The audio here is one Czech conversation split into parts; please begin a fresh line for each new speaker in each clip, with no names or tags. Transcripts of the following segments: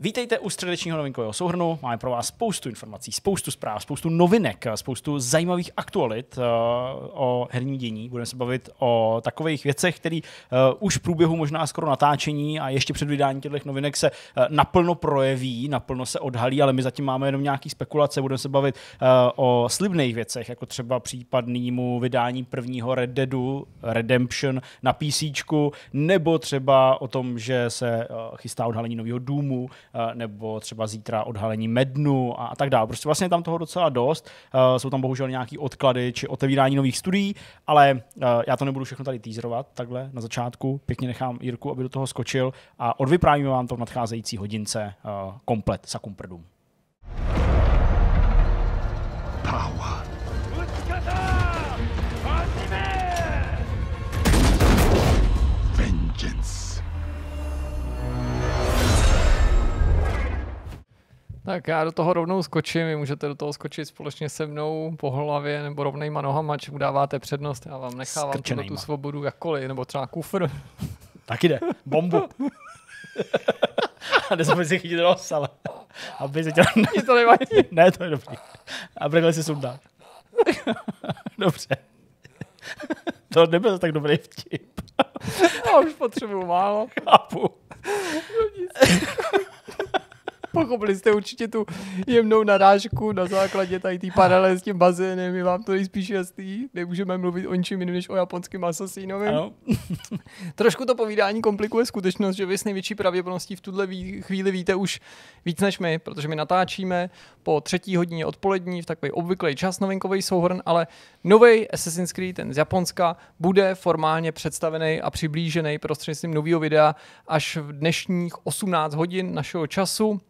Vítejte u středečního novinkového souhrnu. Máme pro vás spoustu informací, spoustu zpráv, spoustu novinek, spoustu zajímavých aktualit uh, o herním dění. Budeme se bavit o takových věcech, které uh, už v průběhu možná skoro natáčení a ještě před vydáním těchto novinek se uh, naplno projeví, naplno se odhalí, ale my zatím máme jenom nějaké spekulace. Budeme se bavit o slibných věcech, jako třeba případnému vydání prvního Red Deadu Redemption na PC, nebo třeba o tom, že se chystá odhalení nového důmu Eh, nebo třeba zítra odhalení mednu a, a tak dále. Prostě vlastně tam toho docela dost. Eh, jsou tam bohužel nějaké odklady či otevírání nových studií, ale eh, já to nebudu všechno tady týzrovat takhle na začátku. Pěkně nechám Jirku, aby do toho skočil a odvyprávíme vám to v nadcházející hodince komplet Sakumprdum. Power.
Tak já do toho rovnou skočím, vy můžete do toho skočit společně se mnou po hlavě nebo rovnejma nohama, mu dáváte přednost, já vám nechávám tuto tu svobodu jakkoliv,
nebo třeba kufr. Tak jde, bombu. A nesmí si chytit nos, ale aby se tě... Mě to nevadí. ne, to je dobrý. A brýle si sundá. Dobře. to nebyl tak dobrý vtip. Já už potřebuju málo. Chápu. No nic.
Pochopili jste určitě tu jemnou narážku na základě tady té paralely s tím bazénem, je vám to nejspíš jasný, nemůžeme mluvit o ničem jiném než o japonském asasínovi. Trošku to povídání komplikuje skutečnost, že vy s největší pravděpodobností v tuhle chvíli víte už víc než my, protože my natáčíme po třetí hodině odpolední v takový obvyklý čas novinkový souhrn, ale nový Assassin's Creed, ten z Japonska, bude formálně představený a přiblížený prostřednictvím nového videa až v dnešních 18 hodin našeho času.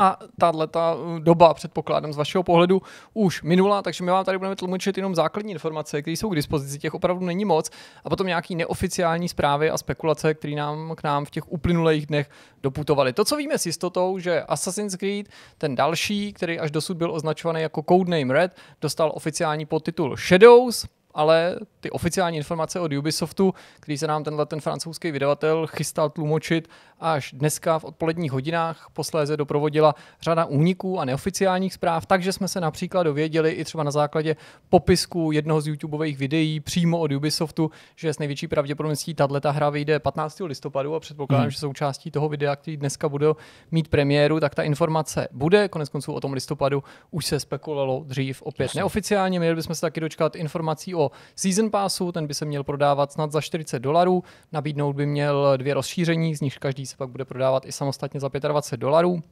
A tahle ta doba, předpokládám, z vašeho pohledu už minula, takže my vám tady budeme tlumočit jenom základní informace, které jsou k dispozici, těch opravdu není moc, a potom nějaký neoficiální zprávy a spekulace, které nám k nám v těch uplynulých dnech doputovaly. To, co víme s jistotou, že Assassin's Creed, ten další, který až dosud byl označovaný jako codename Red, dostal oficiální podtitul Shadows, ale ty oficiální informace od Ubisoftu, který se nám tenhle ten francouzský vydavatel chystal tlumočit až dneska v odpoledních hodinách, posléze doprovodila řada úniků a neoficiálních zpráv, takže jsme se například dověděli i třeba na základě popisku jednoho z YouTubeových videí přímo od Ubisoftu, že s největší pravděpodobností tato hra vyjde 15. listopadu a předpokládám, hmm. že součástí toho videa, který dneska bude mít premiéru, tak ta informace bude. Konec konců o tom listopadu už se spekulovalo dřív opět Jasně. neoficiálně. Měli bychom se taky dočkat informací o Season Passu, ten by se měl prodávat snad za 40 dolarů, nabídnout by měl dvě rozšíření, z nich každý se pak bude prodávat i samostatně za 25 dolarů.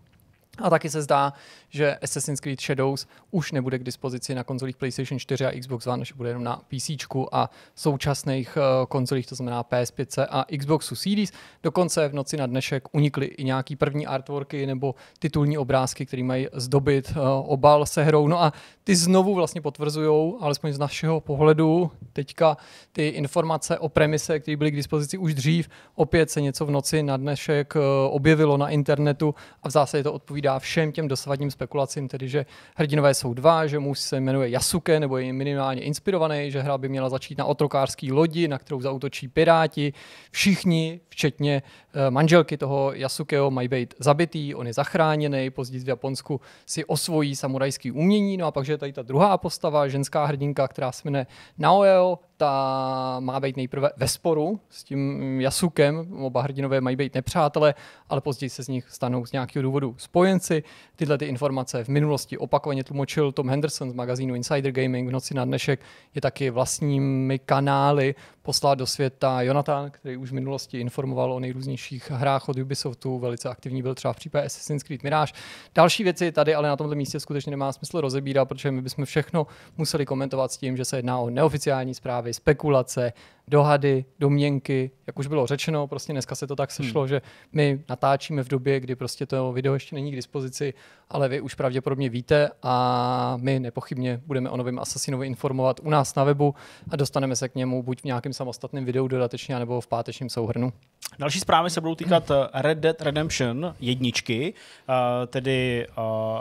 A taky se zdá, že Assassin's Creed Shadows už nebude k dispozici na konzolích PlayStation 4 a Xbox One, že bude jenom na PC a současných eh, konzolích, to znamená PS5 a Xboxu Series. Dokonce v noci na dnešek unikly i nějaký první artworky nebo titulní obrázky, které mají zdobit eh, obal se hrou. No a ty znovu vlastně potvrzují, alespoň z našeho pohledu, teďka ty informace o premise, které byly k dispozici už dřív. Opět se něco v noci na dnešek eh, objevilo na internetu a v zásadě to odpovídá odpovídá všem těm dosavadním spekulacím, tedy že hrdinové jsou dva, že muž se jmenuje Yasuke nebo je minimálně inspirovaný, že hra by měla začít na otrokářský lodi, na kterou zautočí piráti. Všichni, včetně eh, manželky toho Yasukeho, mají být zabitý, on je zachráněný, později v Japonsku si osvojí samurajský umění. No a pak, že je tady ta druhá postava, ženská hrdinka, která se jmenuje Naoeo, ta má být nejprve ve sporu s tím Jasukem, oba hrdinové mají být nepřátelé, ale později se z nich stanou z nějakého důvodu spojenci. Tyhle ty informace v minulosti opakovaně tlumočil Tom Henderson z magazínu Insider Gaming v noci na dnešek, je taky vlastními kanály poslal do světa Jonathan, který už v minulosti informoval o nejrůznějších hrách od Ubisoftu, velice aktivní byl třeba v případě Assassin's Creed Mirage. Další věci tady ale na tomto místě skutečně nemá smysl rozebírat, protože my bychom všechno museli komentovat s tím, že se jedná o neoficiální zprávy spekulace, dohady, domněnky, jak už bylo řečeno, prostě dneska se to tak hmm. sešlo, hmm. že my natáčíme v době, kdy prostě to video ještě není k dispozici, ale vy už pravděpodobně víte a my nepochybně budeme o novém Assassinovi informovat u nás na webu a dostaneme se k němu buď v nějakém samostatném videu dodatečně, nebo v pátečním souhrnu.
Další zprávy se budou týkat eh, Red Dead Redemption jedničky, eh, tedy eh,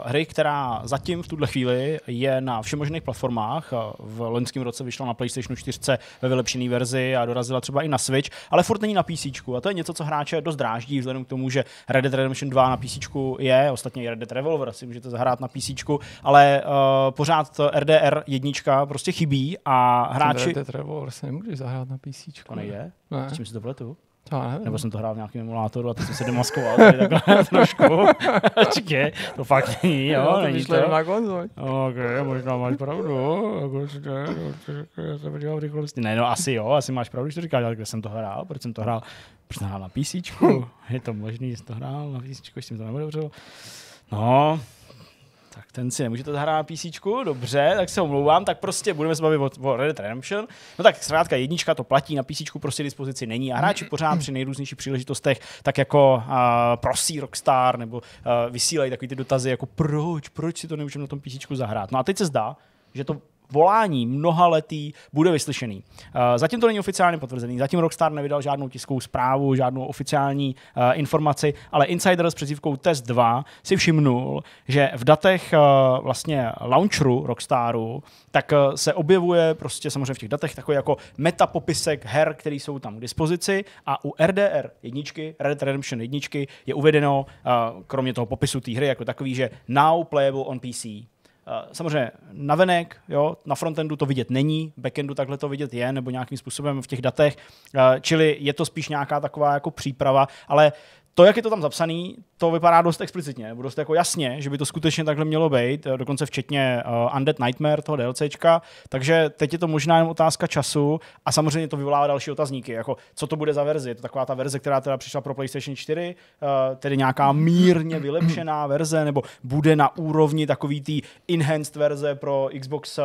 hry, která zatím v tuhle chvíli je na všemožných platformách. V loňském roce vyšla na PlayStation 4 ve vylepšené verzi verzi a dorazila třeba i na Switch, ale furt není na PC. A to je něco, co hráče dost dráždí, vzhledem k tomu, že Red Dead Redemption 2 na PC je, ostatně i Red Dead Revolver si můžete zahrát na PC, ale uh, pořád RDR jednička prostě chybí a hráči... Red Dead Revolver se nemůže zahrát na PC. To nejde? Ne. S čím si to pletu? Nebo jsem to hrál v nějakém emulátoru a to jsem se demaskoval takhle trošku. Ačkej, to fakt není, jo, no, to není to. na konzoli. Ok, možná máš pravdu. Jako, no, já se dělal v rychlosti. Ne, no asi jo, asi máš pravdu, že to říkáš, ale kde jsem to hrál, proč jsem to hrál, proč jsem to hrál na PC. Je to možný, že jsem to hrál na PC, s tím to nebude dobře. No, ten si nemůžete zahrát na PC, dobře, tak se omlouvám, tak prostě budeme se bavit o, o Red Dead Redemption. No tak zkrátka jednička to platí, na PC prostě dispozici není a hráči pořád při nejrůznějších příležitostech, tak jako uh, prosí Rockstar nebo uh, vysílají takové ty dotazy, jako proč, proč si to nemůžeme na tom PC zahrát. No a teď se zdá, že to volání mnohaletý bude vyslyšený. Eh, zatím to není oficiálně potvrzený, zatím Rockstar nevydal žádnou tiskovou zprávu, žádnou oficiální eh, informaci, ale Insider s přezdívkou Test 2 si všimnul, že v datech eh, vlastně launcheru Rockstaru tak se objevuje prostě samozřejmě v těch datech takový jako metapopisek her, které jsou tam k dispozici a u RDR jedničky, Red Dead Redemption jedničky je uvedeno, kromě toho popisu té hry jako takový, že now playable on PC, Eh, samozřejmě navenek, jo, na frontendu to vidět není, backendu takhle to vidět je, nebo nějakým způsobem v těch datech, eh, čili je to spíš nějaká taková jako příprava, ale to, jak je to tam zapsaný, to vypadá dost explicitně, nebo dost jako jasně, že by to skutečně takhle mělo být, eh, dokonce včetně uh, Undead Nightmare, toho DLCčka, takže teď je to možná jen otázka času a samozřejmě to vyvolává další otazníky, jako co to bude za verzi, je to taková ta verze, která teda přišla pro PlayStation 4, uh, eh, tedy nějaká mírně vylepšená verze, nebo bude na úrovni takový tý enhanced verze pro Xbox, uh,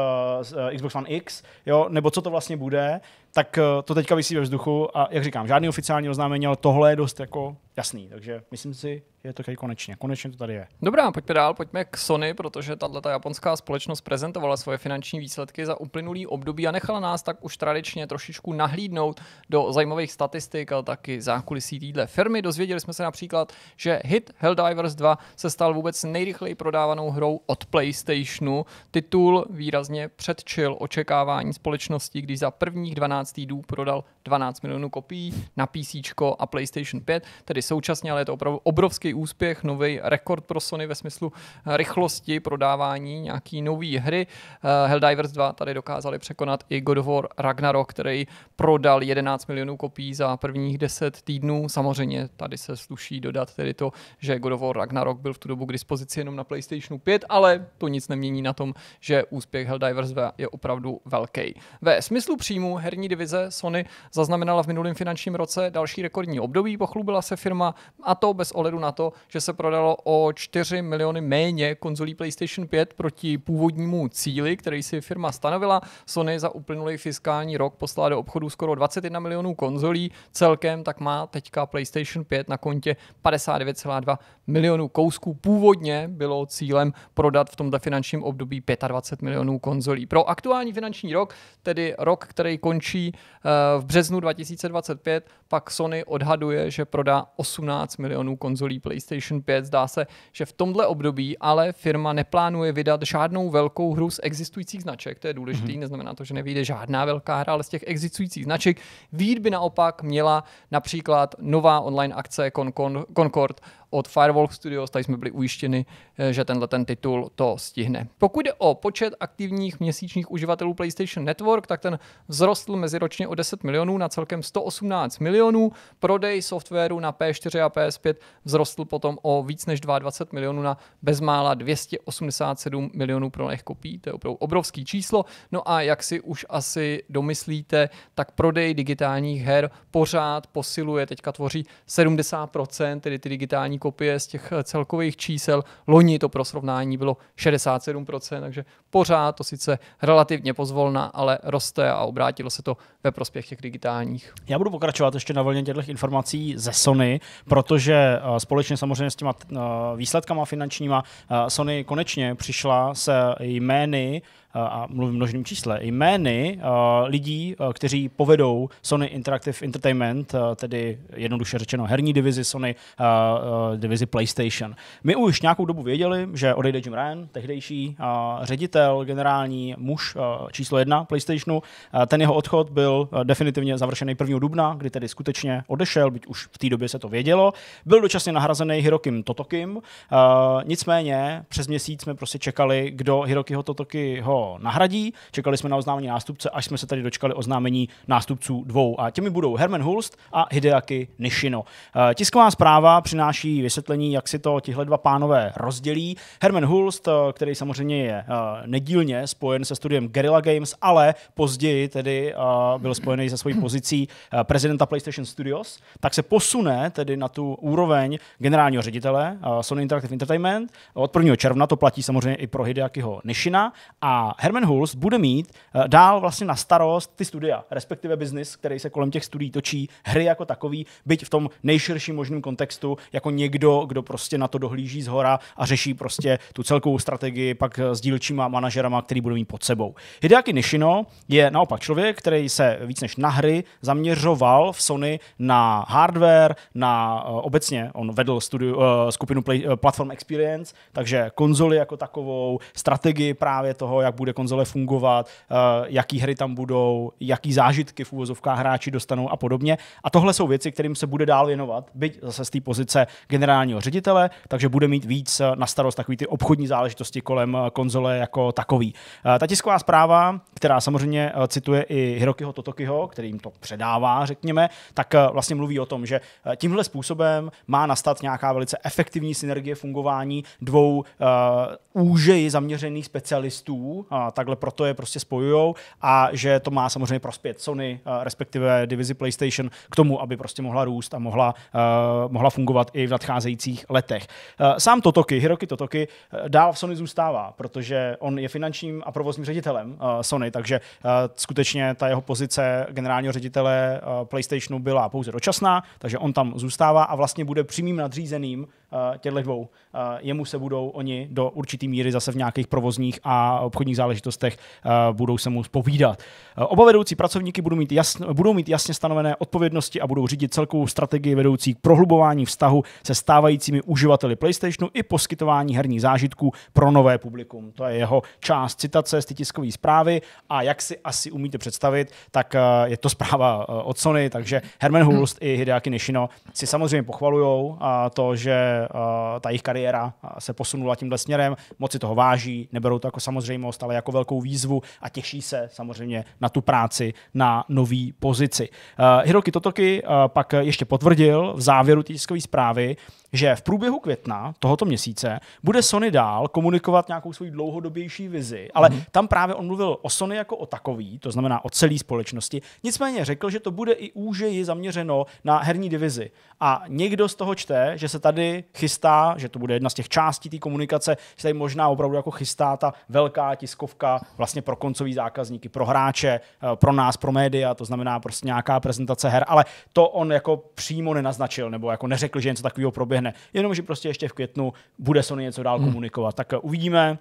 Xbox One X, jo, nebo co to vlastně bude, tak eh, to teďka vysí ve vzduchu a jak říkám, žádný oficiální oznámení, ale tohle je dost jako jasný, takže myslím si, je to tady konečně. Konečně to tady je.
Dobrá, pojďme dál, pojďme k Sony, protože tahle japonská společnost prezentovala svoje finanční výsledky za uplynulý období a nechala nás tak už tradičně trošičku nahlídnout do zajímavých statistik, ale taky zákulisí týdle firmy. Dozvěděli jsme se například, že hit Helldivers 2 se stal vůbec nejrychleji prodávanou hrou od PlayStationu. Titul výrazně předčil očekávání společnosti, když za prvních 12 týdnů prodal 12 milionů kopií na PC a PlayStation 5, tedy současně, ale je to opravdu obrovský úspěch, nový rekord pro Sony ve smyslu eh, rychlosti prodávání nějaký nový hry. Eh, Helldivers 2 tady dokázali překonat i God of War Ragnarok, který prodal 11 milionů kopií za prvních 10 týdnů. Samozřejmě tady se sluší dodat tedy to, že God of War Ragnarok byl v tu dobu k dispozici jenom na PlayStation 5, ale to nic nemění na tom, že úspěch Helldivers 2 je opravdu velký. Ve smyslu příjmu herní divize Sony Zaznamenala v minulém finančním roce další rekordní období, pochlubila se firma a to bez ohledu na to, že se prodalo o 4 miliony méně konzolí PlayStation 5 proti původnímu cíli, který si firma stanovila. Sony za uplynulý fiskální rok poslala do obchodu skoro 21 milionů konzolí. Celkem tak má teďka PlayStation 5 na kontě 59,2 milionů kousků. Původně bylo cílem prodat v tomto finančním období 25 milionů konzolí. Pro aktuální finanční rok, tedy rok, který končí eh, v březnu, březnu 2025 pak Sony odhaduje, že prodá 18 milionů konzolí PlayStation 5. Zdá se, že v tomhle období ale firma neplánuje vydat žádnou velkou hru z existujících značek. To je důležité, mm-hmm. neznamená to, že nevyjde žádná velká hra, ale z těch existujících značek výjít by naopak měla například nová online akce Concord, od Firewalk Studios, tady jsme byli ujištěni, eh, že tenhle ten titul to stihne. Pokud jde o počet aktivních měsíčních uživatelů PlayStation Network, tak ten vzrostl meziročně o 10 milionů na celkem 118 milionů. Prodej softwaru na P4 a PS5 vzrostl potom o víc než 22 milionů na bezmála 287 milionů pro kopií. To je opravdu obrovský číslo. No a jak si už asi domyslíte, tak prodej digitálních her pořád posiluje, teďka tvoří 70%, tedy ty digitální kopie z těch eh, celkových čísel. Loni to pro srovnání bylo 67%, takže pořád to sice relativně pozvolna, ale roste a obrátilo se to ve prospěch těch digitálních. Já budu
pokračovat ještě na vlně těchto informací ze Sony, protože eh, společně samozřejmě s těma eh, výsledkama finančníma Sony konečně přišla se jmény a mluvím množným čísle, jmény lidí, kteří povedou Sony Interactive Entertainment, tedy jednoduše řečeno herní divizi Sony, divizi PlayStation. My už nějakou dobu věděli, že odejde Jim Ryan, tehdejší ředitel, generální muž číslo jedna PlayStationu. Ten jeho odchod byl definitivně završený 1. dubna, kdy tedy skutečně odešel, byť už v té době se to vědělo. Byl dočasně nahrazený Hirokim Totokim, nicméně přes měsíc jsme prostě čekali, kdo Hirokiho Totokiho nahradí. Čekali jsme na oznámení nástupce, až jsme se tady dočkali oznámení nástupců dvou. A těmi budou Herman Hulst a Hideaki Nishino. Eh, tisková zpráva přináší vysvětlení, jak si to tihle dva pánové rozdělí. Herman Hulst, eh, který samozřejmě je eh, nedílně spojen se studiem Guerrilla Games, ale později tedy byl spojený se svojí pozicí prezidenta PlayStation Studios, tak se posune tedy na tu úroveň generálního ředitele Sony Interactive Entertainment. Od 1. června to platí samozřejmě i pro Hideakiho Nishina a Herman Hulst bude mít eh, dál vlastně na starost ty studia, respektive biznis, který se kolem těch studií točí, hry jako takový, byť v tom nejširším možném kontextu, jako někdo, kdo prostě na to dohlíží z hora a řeší prostě tu celkovou strategii pak eh, s dílčíma manažerama, který budou mít pod sebou. Hideaki Nishino je naopak člověk, který se víc než na hry zaměřoval v Sony na hardware, na uh, obecně, on vedl studiu, uh, skupinu Play, uh, Platform Experience, takže konzoli jako takovou, strategii právě toho, jak bude konzole fungovat, eh, jaký hry tam budou, jaký zážitky v úvozovkách hráči dostanou a podobně. A tohle jsou věci, kterým se bude dál věnovat, byť zase z té pozice generálního ředitele, takže bude mít víc eh, na starost takový ty obchodní záležitosti kolem eh, konzole jako takový. Ta tisková zpráva, která samozřejmě cituje i Hirokiho Totokiho, který jim to předává, řekněme, tak vlastně mluví o tom, že tímhle způsobem má nastat nějaká velice efektivní synergie fungování dvou uh, úžeji zaměřených specialistů a takhle proto je prostě spojujou a že to má samozřejmě prospět Sony, eh, respektive divizi PlayStation k tomu, aby prostě mohla růst a mohla, uh, mohla fungovat i v nadcházejících letech. Uh, sám Totoky, Hiroki Totoky, dál v Sony zůstává, protože on je finančním a provozním ředitelem uh, Sony, takže uh, skutečně ta jeho pozice generálního ředitele uh, PlayStationu byla pouze dočasná, takže on tam zůstává a vlastně bude přímým nadřízeným Eh, těchto dvou. Eh, jemu se budou oni do určitý míry zase v nějakých provozních a obchodních záležitostech eh, budou se mu spovídat. Oba vedoucí pracovníky budou mít, jasn, budou mít jasně stanovené odpovědnosti a budou řídit celkovou strategii vedoucí k prohlubování vztahu se stávajícími uživateli PlayStationu i poskytování herních zážitků pro nové publikum. To je jeho část citace z tiskové zprávy a jak si asi umíte představit, tak je to zpráva od Sony, takže Herman Hulst hmm. i Hideaki Nishino si samozřejmě pochvalujou to, že ta jejich kariéra se posunula tímhle směrem, moc si toho váží, neberou to jako samozřejmost, ale jako velkou výzvu a těší se samozřejmě na tu práci na nový pozici. Eh, Hiroki Totoki eh, pak ještě potvrdil v závěru tiskové zprávy, že v průběhu května tohoto měsíce bude Sony dál komunikovat nějakou svoji dlouhodobější vizi, ale mm-hmm. tam právě on mluvil o Sony jako o takový, to znamená o celé společnosti. Nicméně řekl, že to bude i úžeji zaměřeno na herní divizi. A někdo z toho čte, že se tady chystá, že to bude jedna z těch částí té komunikace, že tady možná opravdu jako chystá ta velká tiskovka vlastně pro koncový zákazníky, pro hráče, eh, pro nás, pro média, to znamená prostě nějaká prezentace her, ale to on jako přímo nenaznačil nebo jako neřekl, že něco takového proběhne proběhne. Jenomže prostě ještě v květnu bude Sony něco dál hmm. komunikovat. Tak eh, uvidíme.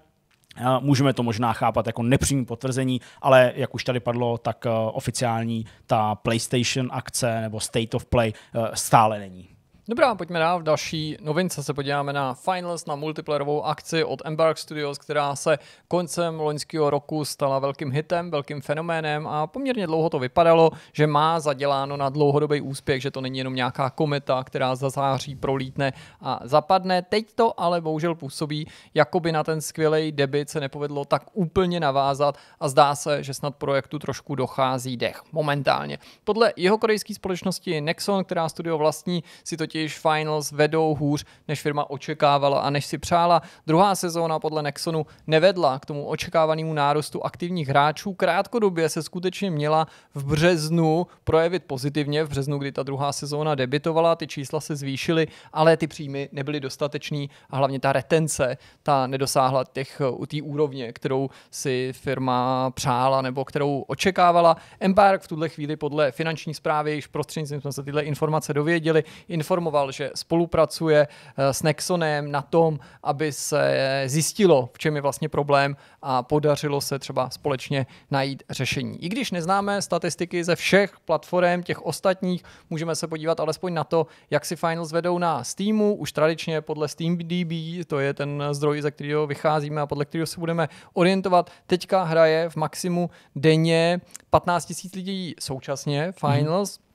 Eh, můžeme to možná chápat jako nepřímý potvrzení, ale jak už tady padlo, tak eh, oficiální ta PlayStation akce nebo State of Play stále není.
Dobrá, pojďme dál. V další novince se podíváme na Finals, na multiplayerovou akci od Embark Studios, která se koncem loňského roku stala velkým hitem, velkým fenoménem a poměrně dlouho to vypadalo, že má zaděláno na dlouhodobý úspěch, že to není jenom nějaká kometa, která září prolítne a zapadne. Teď to ale bohužel působí, jako by na ten skvělý debit se nepovedlo tak úplně navázat a zdá se, že snad projektu trošku dochází dech momentálně. Podle jeho korejské společnosti Nexon, která studio vlastní, si totiž totiž Finals vedou hůř, než firma očekávala a než si přála. Druhá sezóna podle Nexonu nevedla k tomu očekávanému nárůstu aktivních hráčů. Krátkodobě se skutečně měla v březnu projevit pozitivně, v březnu, kdy ta druhá sezóna debitovala, ty čísla se zvýšily, ale ty příjmy nebyly dostatečný a hlavně ta retence, ta nedosáhla těch u té úrovně, kterou si firma přála nebo kterou očekávala. Embark v tuhle chvíli podle finanční zprávy, již prostřednictvím jsme se tyhle informace dověděli, informoval oznamoval, že spolupracuje eh, s Nexonem na tom, aby se eh, zjistilo, v čem je vlastně problém a podařilo se třeba společně najít řešení. I když neznáme statistiky ze všech platform, těch ostatních, můžeme se podívat alespoň na to, jak si finals vedou na Steamu, už tradičně podle SteamDB, to je ten zdroj, ze kterého vycházíme a podle kterého se budeme orientovat. Teďka hraje v maximu denně 15 000 lidí současně mhm. finals. Hmm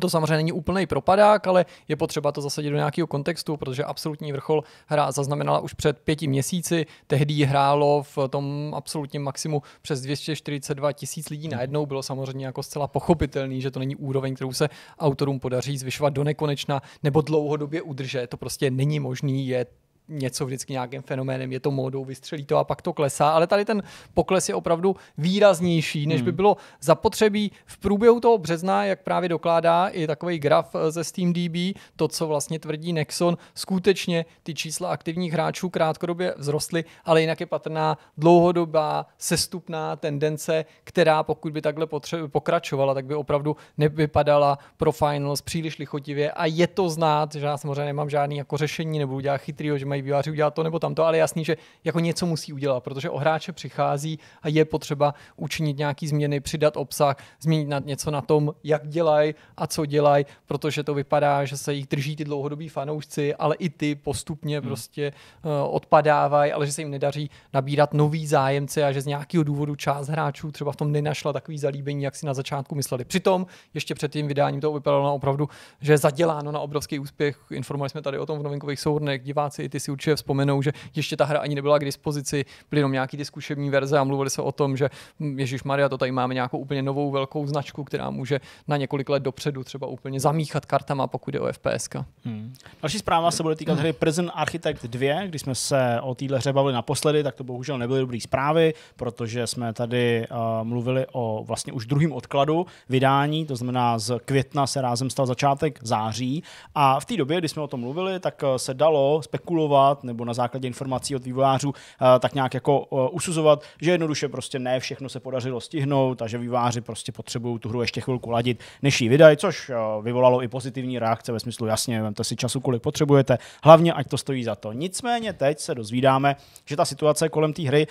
to samozřejmě není úplný propadák, ale je potřeba to zasadit do nějakého kontextu, protože absolutní vrchol hra zaznamenala už před pěti měsíci. Tehdy hrálo v tom absolutním maximu přes 242 tisíc lidí mhm. najednou. Bylo samozřejmě jako zcela pochopitelný, že to není úroveň, kterou se autorům podaří zvyšovat do nekonečna nebo dlouhodobě udržet. To prostě není možný, je něco vždycky nějakým fenoménem, je to módou, vystřelí to a pak to klesá, ale tady ten pokles je opravdu výraznější, než by hmm. bylo zapotřebí v průběhu toho března, jak právě dokládá i takový graf eh, ze SteamDB, to, co vlastně tvrdí Nexon, skutečně ty čísla aktivních hráčů krátkodobě vzrostly, ale jinak je patrná dlouhodobá sestupná tendence, která pokud by takhle pokračovala, tak by opravdu nevypadala pro finals příliš lichotivě a je to znát, že já samozřejmě nemám žádný jako řešení, nebudu dělat chytrýho, že mají výváři udělat to nebo tamto, ale jasný, že jako něco musí udělat, protože o hráče přichází a je potřeba učinit nějaký změny, přidat obsah, změnit na něco na tom, jak dělají a co dělají, protože to vypadá, že se jich drží ty dlouhodobí fanoušci, ale i ty postupně hmm. prostě uh, odpadávají, ale že se jim nedaří nabírat nový zájemce a že z nějakého důvodu část hráčů třeba v tom nenašla takový zalíbení, jak si na začátku mysleli. Přitom ještě před tím vydáním to vypadalo na opravdu, že zaděláno na obrovský úspěch. Informovali jsme tady o tom v novinkových souhrnech, diváci i ty si určitě vzpomenou, že ještě ta hra ani nebyla k dispozici, byly jenom nějaký ty zkušební verze a mluvili se o tom, že hm, Ježíš Maria, to tady máme nějakou úplně novou velkou značku, která může na několik let dopředu třeba úplně
zamíchat kartama, pokud je o FPS. Hmm. Další zpráva se bude týkat hmm. hry Prison Architect 2, když jsme se o téhle hře bavili naposledy, tak to bohužel nebyly dobré zprávy, protože jsme tady uh, mluvili o vlastně už druhém odkladu vydání, to znamená z května se rázem stal začátek září a v té době, kdy jsme o tom mluvili, tak eh, se dalo spekulovat spekulovat nebo na základě informací od vývojářů eh, tak nějak jako eh, usuzovat, že jednoduše prostě ne všechno se podařilo stihnout a že vývojáři prostě potřebují tu hru ještě chvilku ladit, než ji vydají, což eh, vyvolalo i pozitivní reakce ve smyslu jasně, to si času, kolik potřebujete, hlavně ať to stojí za to. Nicméně teď se dozvídáme, že ta situace kolem té hry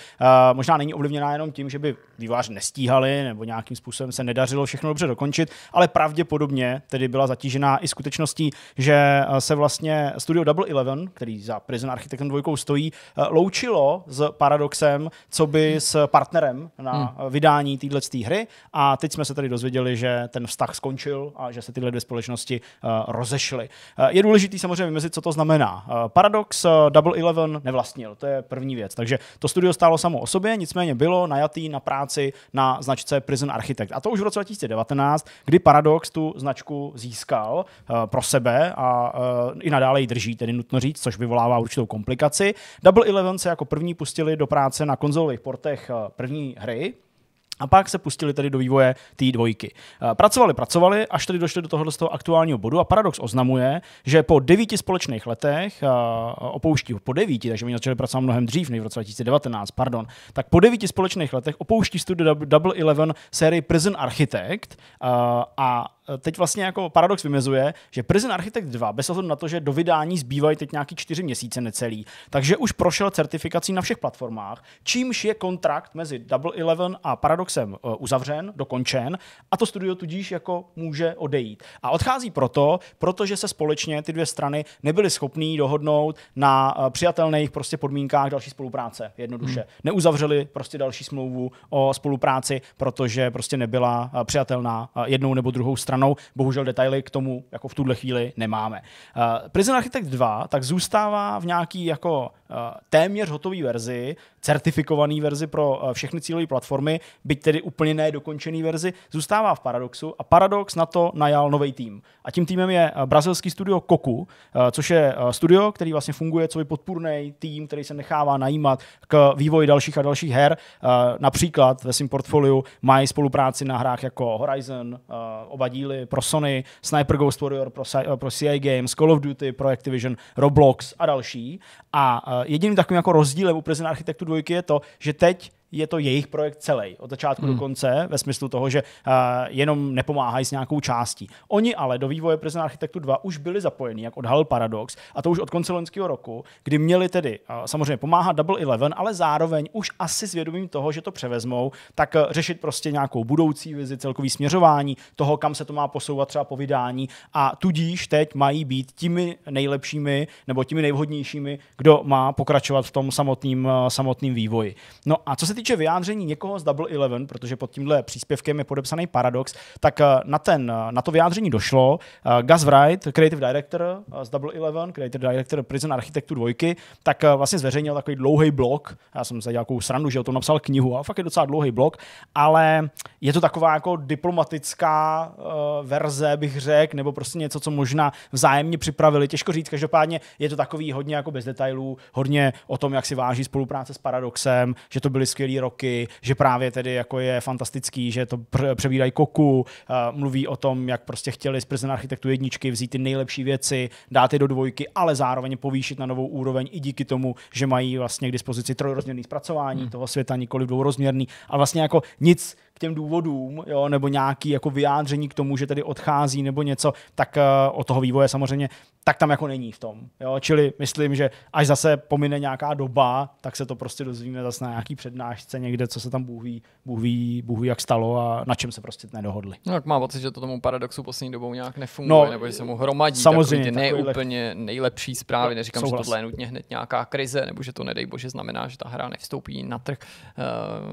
možná není ovlivněná jenom tím, že by vývojář nestíhali nebo nějakým způsobem se nedařilo všechno dobře dokončit, ale pravděpodobně tedy byla zatížená i skutečností, že se vlastně studio Double Eleven, který za Prison Architect 2 stojí, eh, loučilo s paradoxem, co by hmm. s partnerem na hmm. vydání téhle hry. A teď jsme se tady dozvěděli, že ten vztah skončil a že se tyhle dvě společnosti eh, rozešly. Eh, je důležité samozřejmě vymezit, co to znamená. Paradox Double Eleven nevlastnil, to je první věc. Takže to studio stálo samo o sobě, nicméně bylo najatý na práci na značce Prison Architect. A to už v roce 2019, kdy Paradox tu značku získal pro sebe a i nadále ji drží, tedy nutno říct, což vyvolává určitou komplikaci. Double Eleven se jako první pustili do práce na konzolových portech eh, první hry, a pak se pustili tedy do vývoje té dvojky. Eh, pracovali, pracovali, až tedy došli do tohoto z toho aktuálního bodu a Paradox oznamuje, že po devíti společných letech, eh, opouští po devíti, takže oni začali pracovat mnohem dřív, než v roce 2019, pardon, tak po devíti společných letech opouští studio Double Eleven sérii Prison Architect a Eh, teď vlastně jako paradox vymezuje, že Prison Architect 2, bez ohledu na to, že do vydání zbývají teď nějaký čtyři měsíce necelý, takže už prošel certifikací na všech platformách, čímž je kontrakt mezi Double Eleven a Paradoxem eh, uzavřen, dokončen a to studio tudíž jako může odejít. A odchází proto, protože se společně ty dvě strany nebyly schopné dohodnout na eh, přijatelných prostě podmínkách další spolupráce, jednoduše. Hmm. Neuzavřeli prostě další smlouvu o spolupráci, protože prostě nebyla přijatelná jednou nebo druhou stranou stranou. Bohužel detaily k tomu jako v tuhle chvíli nemáme. Uh, Prison Architect 2 tak zůstává v nějaký jako Eh, téměř hotový verzi, certifikovaný verzi pro eh, všechny cílové platformy, byť tedy úplně nedokončený verzi, zůstává v Paradoxu a Paradox na to najal nový tým. A tím týmem je eh, brazilský studio Koku, což je studio, který vlastně funguje co jako by podpůrný tým, který se nechává najímat k vývoji dalších a dalších her. Například ve svém portfoliu mají spolupráci na hrách jako Horizon, oba díly pro Sony, Sniper Ghost Warrior pro, pro CI Games, Call of Duty pro Activision, Roblox a další. A eh, jediným takovým jako rozdílem u prezident architektu dvojky je to, že teď je to jejich projekt celý, od začátku hmm. do konce, ve smyslu toho, že uh, jenom nepomáhají s nějakou částí. Oni ale do vývoje Prison architektu 2 už byli zapojeni, jak odhalil Paradox, a to už od konce loňského roku, kdy měli tedy uh, samozřejmě pomáhat Double Eleven, ale zároveň už asi s vědomím toho, že to převezmou, tak uh, řešit prostě nějakou budoucí vizi, celkový směřování toho, kam se to má posouvat třeba po vydání a tudíž teď mají být těmi nejlepšími nebo těmi nejvhodnějšími, kdo má pokračovat v tom samotným, uh, samotným vývoji. No a co se týče vyjádření někoho z Double Eleven, protože pod tímhle příspěvkem je podepsaný Paradox, tak eh, na, ten, eh, na to vyjádření došlo. Eh, Gus Wright, creative director z Double Eleven, creative director Prison Architecture 2, tak vlastně zveřejnil takový dlouhý blog. Já jsem se nějakou srandu, že o tom napsal knihu, a fakt je docela dlouhý blog, ale je to taková jako diplomatická verze, bych řekl, nebo prostě něco, co možná vzájemně připravili. Těžko říct, každopádně je to takový hodně jako bez detailů, hodně o tom, jak si váží spolupráce s Paradoxem, že to byly skvělé celý roky, že právě tedy jako je fantastický, že to přebírají koku, uh, mluví o tom, jak prostě chtěli z prezident Architektu jedničky vzít ty nejlepší věci, dát je do dvojky, ale zároveň povýšit na novou úroveň i díky tomu, že mají vlastně k dispozici trojrozměrný zpracování hmm. toho světa, nikoli dvourozměrný. A vlastně jako nic těm důvodům, jo, nebo nějaký jako vyjádření k tomu, že tedy odchází nebo něco, tak uh, od toho vývoje samozřejmě, tak tam jako není v tom. Jo. Čili myslím, že až zase pomine nějaká doba, tak se to prostě dozvíme zase na nějaký přednášce někde, co se tam Bůh ví, Bůh ví, Bůh ví jak stalo a na čem se prostě nedohodli.
No, tak má pocit, že to tomu paradoxu poslední dobou nějak nefunguje, no, nebo že se mu hromadí samozřejmě, takový ty neúplně nejlepší zprávy. Neříkám, souhlas. že tohle je nutně hned nějaká krize, nebo že to nedej bože znamená, že ta hra nevstoupí na trh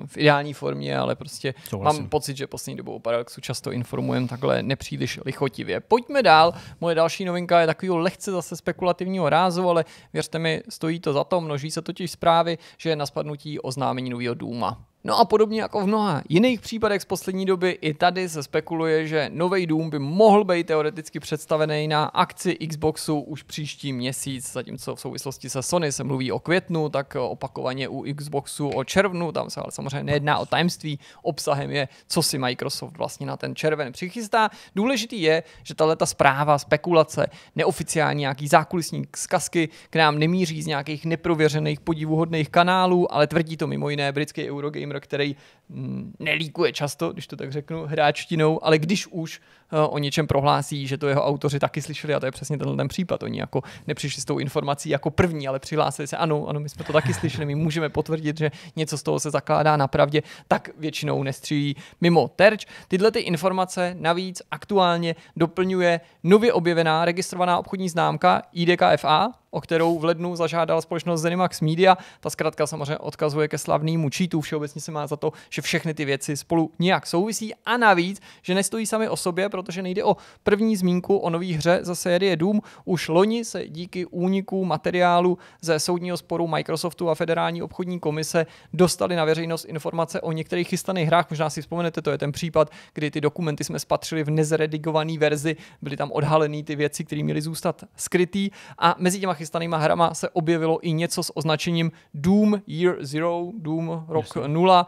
uh, v ideální formě, ale prostě Souhlasím. Mám pocit, že poslední dobou o Parallaxu často informujeme takhle nepříliš lichotivě. Pojďme dál. Moje další novinka je takový lehce zase spekulativního rázu, ale věřte mi, stojí to za to. Množí se totiž zprávy, že je na spadnutí oznámení nového Důma. No a podobně jako v mnoha jiných případech z poslední doby, i tady se spekuluje, že nový dům by mohl být teoreticky představený na akci Xboxu už příští měsíc, zatímco v souvislosti se Sony se mluví o květnu, tak opakovaně u Xboxu o červnu, tam se ale samozřejmě nejedná o tajemství, obsahem je, co si Microsoft vlastně na ten červen přichystá. Důležitý je, že tahle ta zpráva, spekulace, neoficiální nějaký zákulisní zkazky k nám nemíří z nějakých neprověřených podivuhodných kanálů, ale tvrdí to mimo jiné britský Eurogamer který Mm, nelíkuje často, když to tak řeknu, hráčtinou, ale když už eh, o něčem prohlásí, že to jeho autoři taky slyšeli, a to je přesně tenhle ten případ, oni jako nepřišli s tou informací jako první, ale přihlásili se, ano, ano, my jsme to taky slyšeli, my můžeme potvrdit, že něco z toho se zakládá na pravdě, tak většinou nestřílí mimo terč. Tyhle ty informace navíc aktuálně doplňuje nově objevená registrovaná obchodní známka IDKFA, o kterou v lednu zažádala společnost Zenimax Media. Ta zkrátka samozřejmě odkazuje ke slavnému čítu, všeobecně se má za to, že všechny ty věci spolu nějak souvisí a navíc, že nestojí sami o sobě, protože nejde o první zmínku o nové hře za série Doom. Už loni se díky úniku materiálu ze soudního sporu Microsoftu a Federální obchodní komise dostali na veřejnost informace o některých chystaných hrách. Možná si vzpomenete, to je ten případ, kdy ty dokumenty jsme spatřili v nezredigované verzi, byly tam odhalené ty věci, které měly zůstat skrytý a mezi těma chystanýma hrama se objevilo i něco s označením Doom Year Zero, Doom Rok 0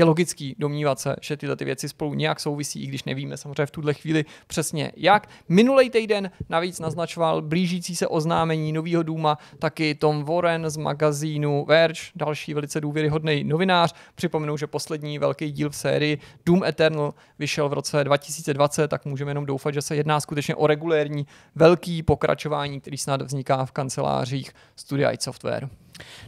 je logický domnívat se, že tyhle ty věci spolu nějak souvisí, i když nevíme samozřejmě v tuhle chvíli přesně jak. Minulý týden navíc naznačoval blížící se oznámení nového důma taky Tom Warren z magazínu Verge, další velice důvěryhodný novinář. Připomenu, že poslední velký díl v sérii Doom Eternal vyšel v roce 2020, tak můžeme jenom doufat, že se jedná skutečně o regulérní velký pokračování, který snad vzniká v kancelářích studia Software.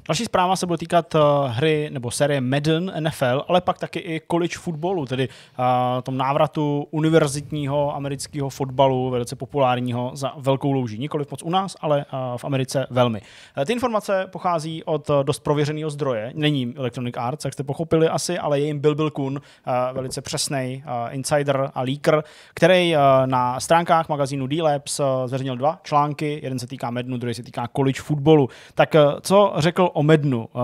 Další zpráva se bude týkat eh, hry nebo série Madden NFL, ale pak taky i college footballu, tedy eh, tom návratu univerzitního amerického fotbalu, velice populárního za velkou louží. Nikoliv moc u nás, ale eh, v Americe velmi. Ty informace pochází od dost prověřeného zdroje. Není Electronic Arts, jak jste pochopili asi, ale je jim Bill Bill Kun, velice přesný insider a leaker, který na stránkách magazínu D-Labs zveřejnil dva články. Jeden se týká Maddenu, druhý se týká college footballu. Tak co řekl o Mednu. Eh,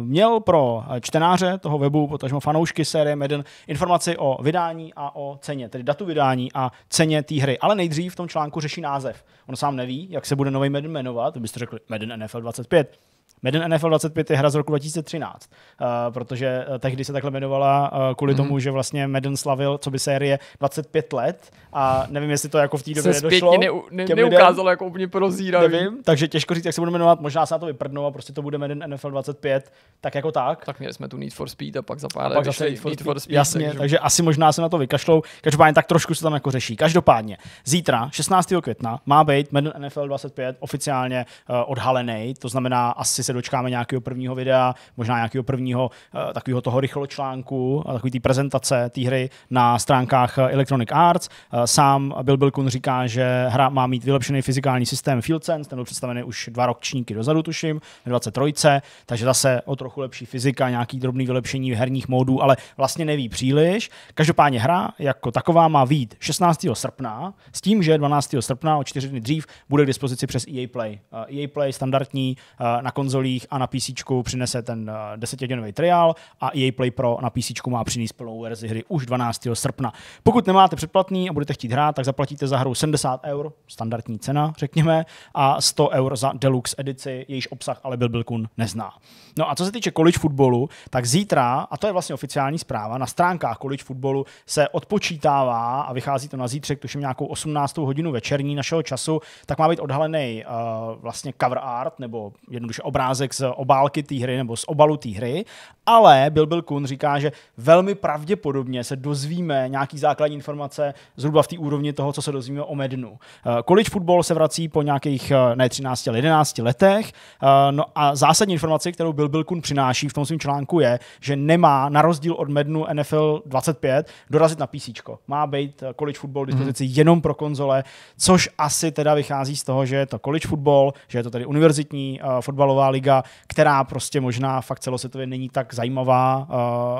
měl pro eh, čtenáře toho webu, potažmo fanoušky série Meden informaci o vydání a o ceně, tedy datu vydání a ceně té hry. Ale nejdřív v tom článku řeší název. On sám neví, jak se bude nový meden jmenovat. Byste řekli meden NFL 25 Madden NFL 25 je hra z roku 2013, uh, eh, protože eh, tehdy se takhle jmenovala uh, kvůli mm-hmm. tomu, že vlastně Madden slavil co by série 25 let a nevím, jestli to jako v té době se nedošlo. Ne, ne, neukázalo lidem, jako úplně prozíravý. Nevím, takže těžko říct, jak se bude jmenovat, možná se na to vyprdnou a prostě to bude Madden NFL 25, tak jako tak. Tak měli jsme tu Need for Speed a pak za pár let Need, for Speed, for Speed jasně, takže... takže asi možná se na to vykašlou. Každopádně tak trošku se tam jako řeší. Každopádně zítra 16. května má být Madden NFL 25 oficiálně uh, odhalený, to znamená asi se dočkáme nějakého prvního videa, možná nějakého prvního eh, takového toho rychločlánku, uh, eh, takový té prezentace té hry na stránkách eh, Electronic Arts. sám Bill Bilkun říká, že hra má mít vylepšený fyzikální systém FieldSense, ten byl představený už dva ročníky dozadu, tuším, 23, takže zase o trochu lepší fyzika, nějaký drobný vylepšení herních módů, ale vlastně neví příliš. Každopádně hra jako taková má vít 16. srpna s tím, že 12. srpna o čtyři dny dřív bude k dispozici přes EA Play. EA e Play standardní na konzoli konzolích a na PC přinese ten eh, desetihodinový triál a EA Play Pro na PC má přinést plnou verzi hry už 12. srpna. Pokud nemáte předplatný a budete chtít hrát, tak zaplatíte za hru 70 eur, standardní cena, řekněme, a 100 eur za deluxe edici, jejíž obsah ale byl Bilkun nezná. No a co se týče college futbolu, tak zítra, a to je vlastně oficiální zpráva, na stránkách college futbolu se odpočítává a vychází to na zítřek, tuším nějakou 18. hodinu večerní našeho času, tak má být odhalený uh, vlastně cover art nebo jednoduše obrázek obrázek z obálky té hry nebo z obalu té hry, ale Bill Bill Kun říká, že velmi pravděpodobně se dozvíme nějaký základní informace zhruba v té úrovni toho, co se dozvíme o Mednu. Eh, college football se vrací po nějakých eh, ne 13, ale 11 letech eh, no a zásadní informace, kterou Bill Bill Kun přináší v tom svém článku je, že nemá na rozdíl od Mednu NFL 25 dorazit na PC. Má být college football mhm. dispozici hmm jenom pro konzole, což asi teda vychází z toho, že je to college football, že je to tedy univerzitní fotbalová liga, liga, která prostě možná fakt celosvětově není tak zajímavá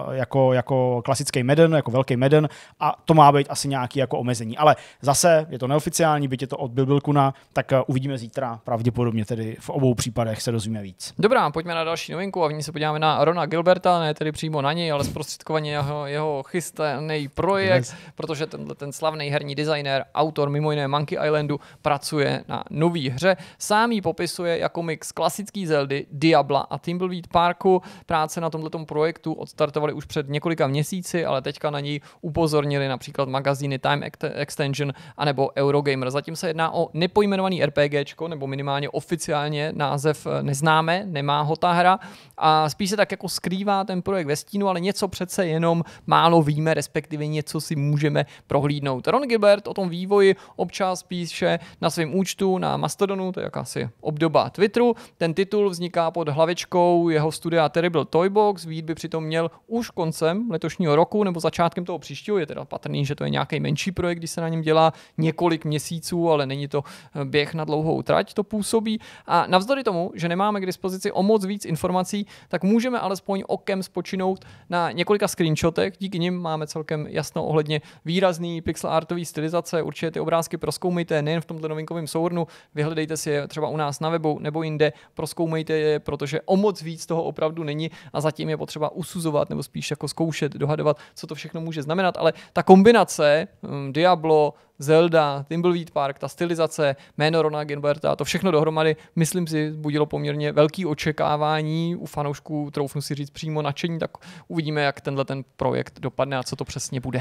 uh, jako, jako klasický Meden, jako velký Meden a to má být asi nějaký jako omezení. Ale zase je to neoficiální, byť je to od Bilbilkuna, tak eh, uvidíme zítra. Pravděpodobně tedy v obou případech se dozvíme víc.
Dobrá, pojďme na další novinku a v ní se podíváme na Rona Gilberta, ne tedy přímo na něj, ale zprostředkovaně jeho, jeho chystaný projekt, yes. protože tenhle ten slavný herní designer, autor mimo jiné Monkey Islandu, pracuje na nový hře. Sám ji popisuje jako mix klasický Zelda Zeldy, Diabla a byl Parku. Práce na tomto projektu odstartovali už před několika měsíci, ale teďka na něj upozornili například magazíny Time Extension anebo Eurogamer. Zatím se jedná o nepojmenovaný RPGčko, nebo minimálně oficiálně název eh, neznáme, nemá ho ta hra a spíš se tak jako skrývá ten projekt ve stínu, ale něco přece jenom málo víme, respektive něco si můžeme prohlídnout. Ron Gilbert o tom vývoji občas píše na svém účtu na Mastodonu, to je jakási obdoba Twitteru. Ten titul vzniká pod hlavičkou jeho studia Terrible Toybox. Vít by přitom měl už koncem letošního roku nebo začátkem toho příštího. Je teda patrný, že to je nějaký menší projekt, když se na něm dělá několik měsíců, ale není to eh, běh na dlouhou trať, to působí. A navzdory tomu, že nemáme k dispozici o moc víc informací, tak můžeme alespoň okem spočinout na několika screenshotech. Díky nim máme celkem jasno ohledně výrazný pixel artový stylizace. Určitě ty obrázky proskoumejte nejen v tomto novinkovém souhrnu, vyhledejte si je třeba u nás na webu nebo jinde, proskoumejte je, protože o moc víc toho opravdu není a zatím je potřeba usuzovat nebo spíš jako zkoušet, dohadovat, co to všechno může znamenat, ale ta kombinace hm, Diablo, Zelda, Timbleweed Park, ta stylizace, jméno Rona Gilberta, to všechno dohromady, myslím si, budilo poměrně velký očekávání u fanoušků, troufnu si říct přímo nadšení, tak uvidíme, jak tenhle ten projekt dopadne
a co to přesně bude.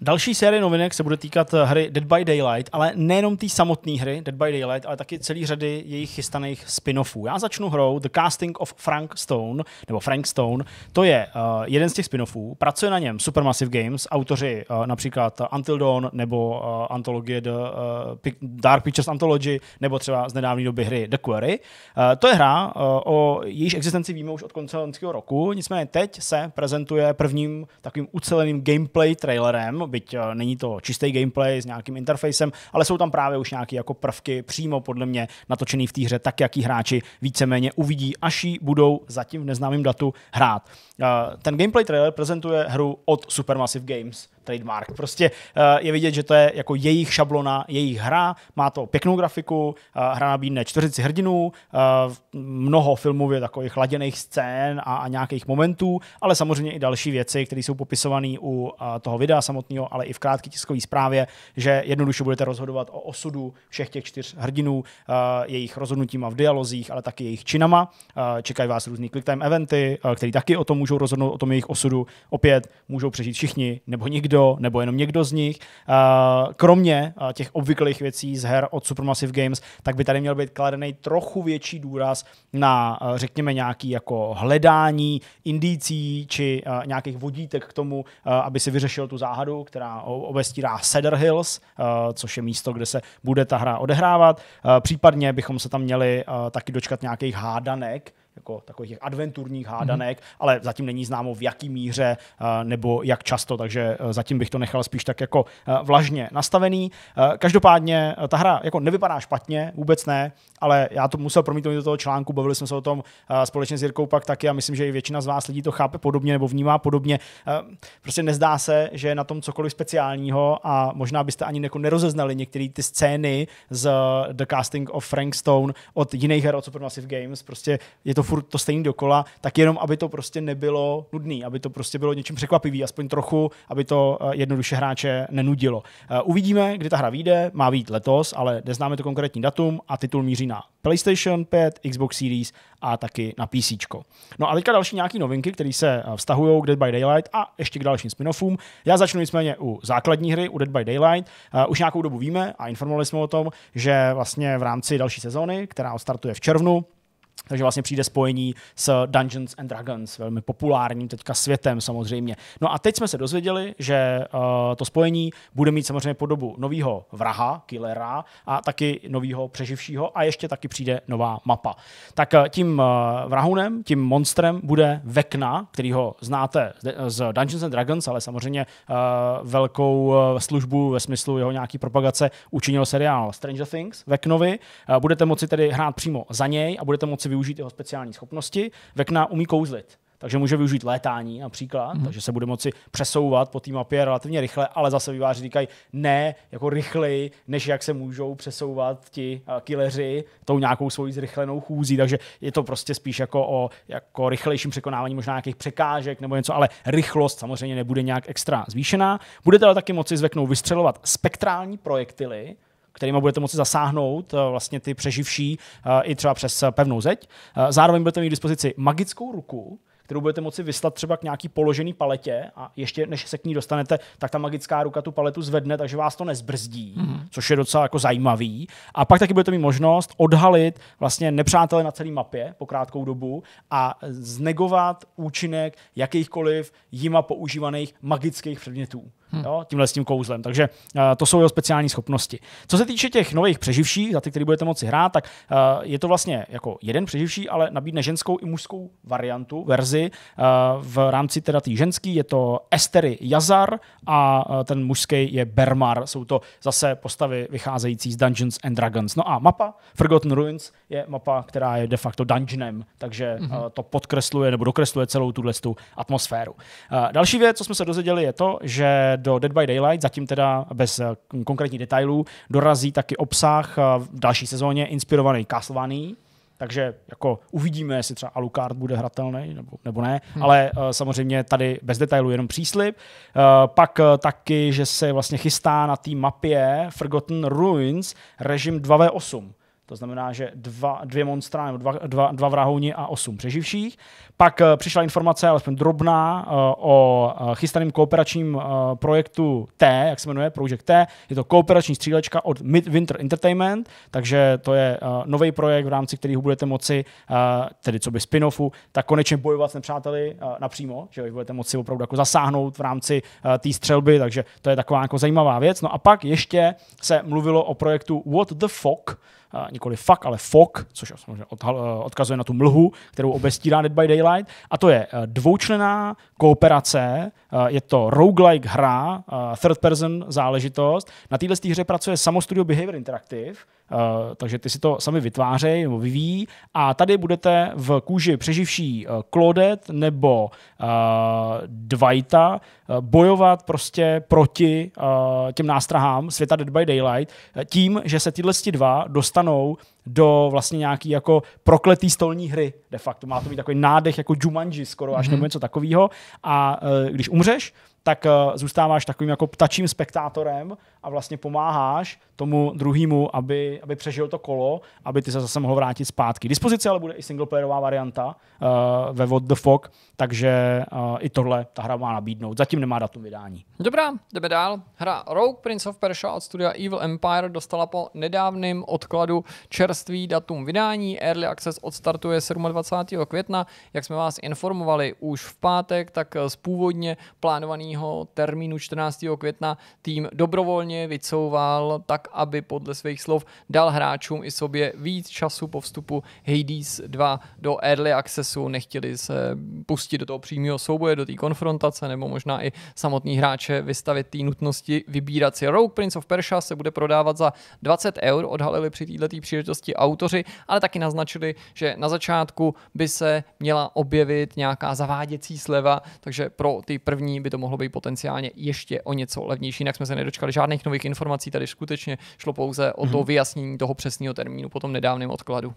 Další série novinek se bude týkat hry Dead by Daylight, ale nejenom té samotné hry Dead by Daylight, ale taky celý řady jejich chystaných spin-offů. Já začnu hrou The Casting of Frank Stone, nebo Frank Stone. To je uh, jeden z těch spin-offů. Pracuje na něm Supermassive Games, autoři uh, například Until Dawn, nebo uh, antologie The, uh, Dark Pictures Anthology, nebo třeba z nedávné doby hry The Quarry. Uh, to je hra, uh, o jejíž existenci víme už od konce loňského roku, nicméně teď se prezentuje prvním takovým uceleným gameplay trailerem, byť eh, není to čistý gameplay s nějakým interfejsem, ale jsou tam právě už nějaké jako prvky přímo podle mě natočený v té hře, tak jak hráči víceméně uvidí, až ji budou zatím v neznámém datu hrát ten gameplay trailer prezentuje hru od Supermassive Games, trademark. Prostě eh, je vidět, že to je jako jejich šablona, jejich hra, má to pěknou grafiku, eh, hra nabídne čtveřici hrdinů, eh, mnoho filmově takových laděných scén a, a nějakých momentů, ale samozřejmě i další věci, které jsou popisované u toho videa samotného, ale i v krátké tiskové zprávě, že jednoduše budete rozhodovat o osudu všech těch čtyř hrdinů, jejich rozhodnutíma v dialozích, ale taky jejich činama. Čekají vás různý time eventy, který taky o tom můžou rozhodnout o tom jejich osudu. Opět můžou přežít všichni, nebo nikdo, nebo jenom někdo z nich. Kromě těch obvyklých věcí z her od Supermassive Games, tak by tady měl být kladený trochu větší důraz na, řekněme, nějaký jako hledání indicí či nějakých vodítek k tomu, aby si vyřešil tu záhadu, která obestírá Cedar Hills, což je místo, kde se bude ta hra odehrávat. Případně bychom se tam měli taky dočkat nějakých hádanek, jako takových těch adventurních mhm. hádanek, mm-hmm. ale zatím není známo v jaký míře eh, nebo jak často, takže eh, zatím bych to nechal spíš tak jako eh, vlažně nastavený. Každopádně ta hra jako nevypadá špatně, vůbec ne, ale já to musel promítnout do toho článku, bavili jsme se o tom společně s Jirkou pak taky a myslím, že i většina z vás lidí to chápe podobně nebo vnímá podobně. Prostě nezdá se, že je na tom cokoliv speciálního a možná byste ani jako nerozeznali některé ty scény z The Casting of Frank Stone od jiných her od Supermassive Games. Prostě je to furt to stejný dokola, tak jenom, aby to prostě nebylo nudný, aby to prostě bylo něčím překvapivý, aspoň trochu, aby to eh, jednoduše hráče nenudilo. Eh, uvidíme, kdy ta hra vyjde, má být letos, ale neznáme to konkrétní datum a titul míří na PlayStation 5, Xbox Series a taky na PC. No a teďka další nějaké novinky, které se eh, vztahují k Dead by Daylight a ještě k dalším spin-offům. Já začnu nicméně u základní hry, u Dead by Daylight. Už nějakou dobu víme a informovali jsme o tom, že vlastně v rámci další sezóny, která startuje v červnu, takže vlastně přijde spojení s Dungeons and Dragons, velmi populárním teďka světem samozřejmě. No a teď jsme se dozvěděli, že uh, to spojení bude mít samozřejmě podobu nového vraha, killera a taky nového přeživšího a ještě taky přijde nová mapa. Tak uh, tím uh, vrahunem, tím monstrem bude Vekna, který ho znáte z, z Dungeons and Dragons, ale samozřejmě uh, velkou uh, službu ve smyslu jeho nějaký propagace učinil seriál Stranger Things Veknovi. Uh, budete moci tedy hrát přímo za něj a budete moci chce využít jeho speciální schopnosti. Vekna umí kouzlit. Takže může využít létání například, mm-hmm. takže se bude moci přesouvat po té mapě relativně rychle, ale zase výváři říkají ne, jako rychleji, než jak se můžou přesouvat ti uh, killeři tou nějakou svojí zrychlenou chůzí. Takže je to prostě spíš jako o jako rychlejším překonávání možná nějakých překážek nebo něco, ale rychlost samozřejmě nebude nějak extra zvýšená. Budete ale taky moci zveknout vystřelovat spektrální projektily, kterými budete moci zasáhnout eh, vlastně ty přeživší eh, i třeba přes eh, pevnou zeď. Zároveň budete mít k dispozici magickou ruku, kterou budete moci vyslat třeba k nějaký položený paletě a ještě než se k ní dostanete, tak ta magická ruka tu paletu zvedne, takže vás to nezbrzdí, mm-hmm. což je docela jako zajímavý. A pak taky budete mít možnost odhalit vlastně nepřátele na celé mapě po krátkou dobu a znegovat účinek jakýchkoliv jima používaných magických předmětů hmm. jo, tímhle s tím kouzlem. Takže uh, to jsou jeho speciální schopnosti. Co se týče těch nových přeživších, za ty, který budete moci hrát, tak uh, je to vlastně jako jeden přeživší, ale nabídne ženskou i mužskou variantu, verzi. Uh, v rámci teda té ženský je to Estery Jazar a uh, ten mužský je Bermar. Jsou to zase postavy vycházející z Dungeons and Dragons. No a mapa Forgotten Ruins je mapa, která je de facto dungeonem, takže hmm. uh, to podkresluje nebo dokresluje celou tuhle atmosféru. Uh, další věc, co jsme se dozvěděli, je to, že do Dead by Daylight, zatím teda bez eh, konkrétních detailů, dorazí taky obsah eh, v další sezóně inspirovaný Castlevania. takže jako uvidíme, jestli třeba Alucard bude hratelný nebo, nebo ne, hmm. ale uh, samozřejmě tady bez detailu jenom příslip. Uh, pak uh, taky, že se vlastně chystá na té mapě Forgotten Ruins režim 2v8. To znamená, že dva, dvě monstra, nebo dva, dva, dva vrahouni a osm přeživších. Pak eh, přišla informace, alespoň drobná, eh, o eh, chystaném kooperačním projektu T, jak se jmenuje, Project T. Je to kooperační střílečka od Midwinter Entertainment, takže to je nový projekt, v rámci kterého budete moci, tedy co by spin-offu, tak konečně bojovat s nepřáteli napřímo, že budete moci opravdu jako zasáhnout v rámci té střelby, takže to je taková jako zajímavá věc. No a pak ještě se mluvilo o projektu What the Fuck, nikoli fuck, ale fok, což samozřejmě odkazuje na tu mlhu, kterou obestírá Dead by Daylight Twilight, a to je eh, dvoučlená kooperace, eh, je to roguelike hra, eh, third person záležitost. Na této hře pracuje samostudio Behavior Interactive, Eh, takže ty si to sami vytvářejí nebo vyvíjí a tady budete v kůži přeživší eh, Claudet nebo eh, Dwighta bojovat prostě proti těm nástrahám světa Dead by Daylight tím, že se tyhle dva dostanou do vlastně nějaký jako prokletý stolní hry de facto. Má to být takový nádech jako Jumanji skoro, až mm-hmm. nebo něco takového. A když umřeš, tak zůstáváš takovým jako ptačím spektátorem a vlastně pomáháš tomu druhému, aby, aby přežil to kolo, aby ty se zase mohl vrátit zpátky. Dispozice ale bude i singleplayerová varianta uh, ve What the Fog, takže uh, i tohle ta hra má nabídnout. Zatím nemá datum vydání.
Dobrá, jdeme dál. Hra Rogue Prince of Persia od studia Evil Empire dostala po nedávném odkladu čerstvý datum vydání. Early Access odstartuje 27. května. Jak jsme vás informovali už v pátek, tak z původně plánovaného termínu 14. května tým dobrovolně pravidelně vycouval tak, aby podle svých slov dal hráčům i sobě víc času po vstupu Hades 2 do Early Accessu. Nechtěli se pustit do toho přímého souboje, do té konfrontace, nebo možná i samotní hráče vystavit té nutnosti vybírat si. Rogue Prince of Persia se bude prodávat za 20 eur, odhalili při této příležitosti autoři, ale taky naznačili, že na začátku by se měla objevit nějaká zaváděcí sleva, takže pro ty první by to mohlo být potenciálně ještě o něco levnější, jinak jsme se nedočkali žádný žádných nových informací, tady skutečně šlo pouze o to mhm.
vyjasnění toho přesného termínu po tom nedávném odkladu.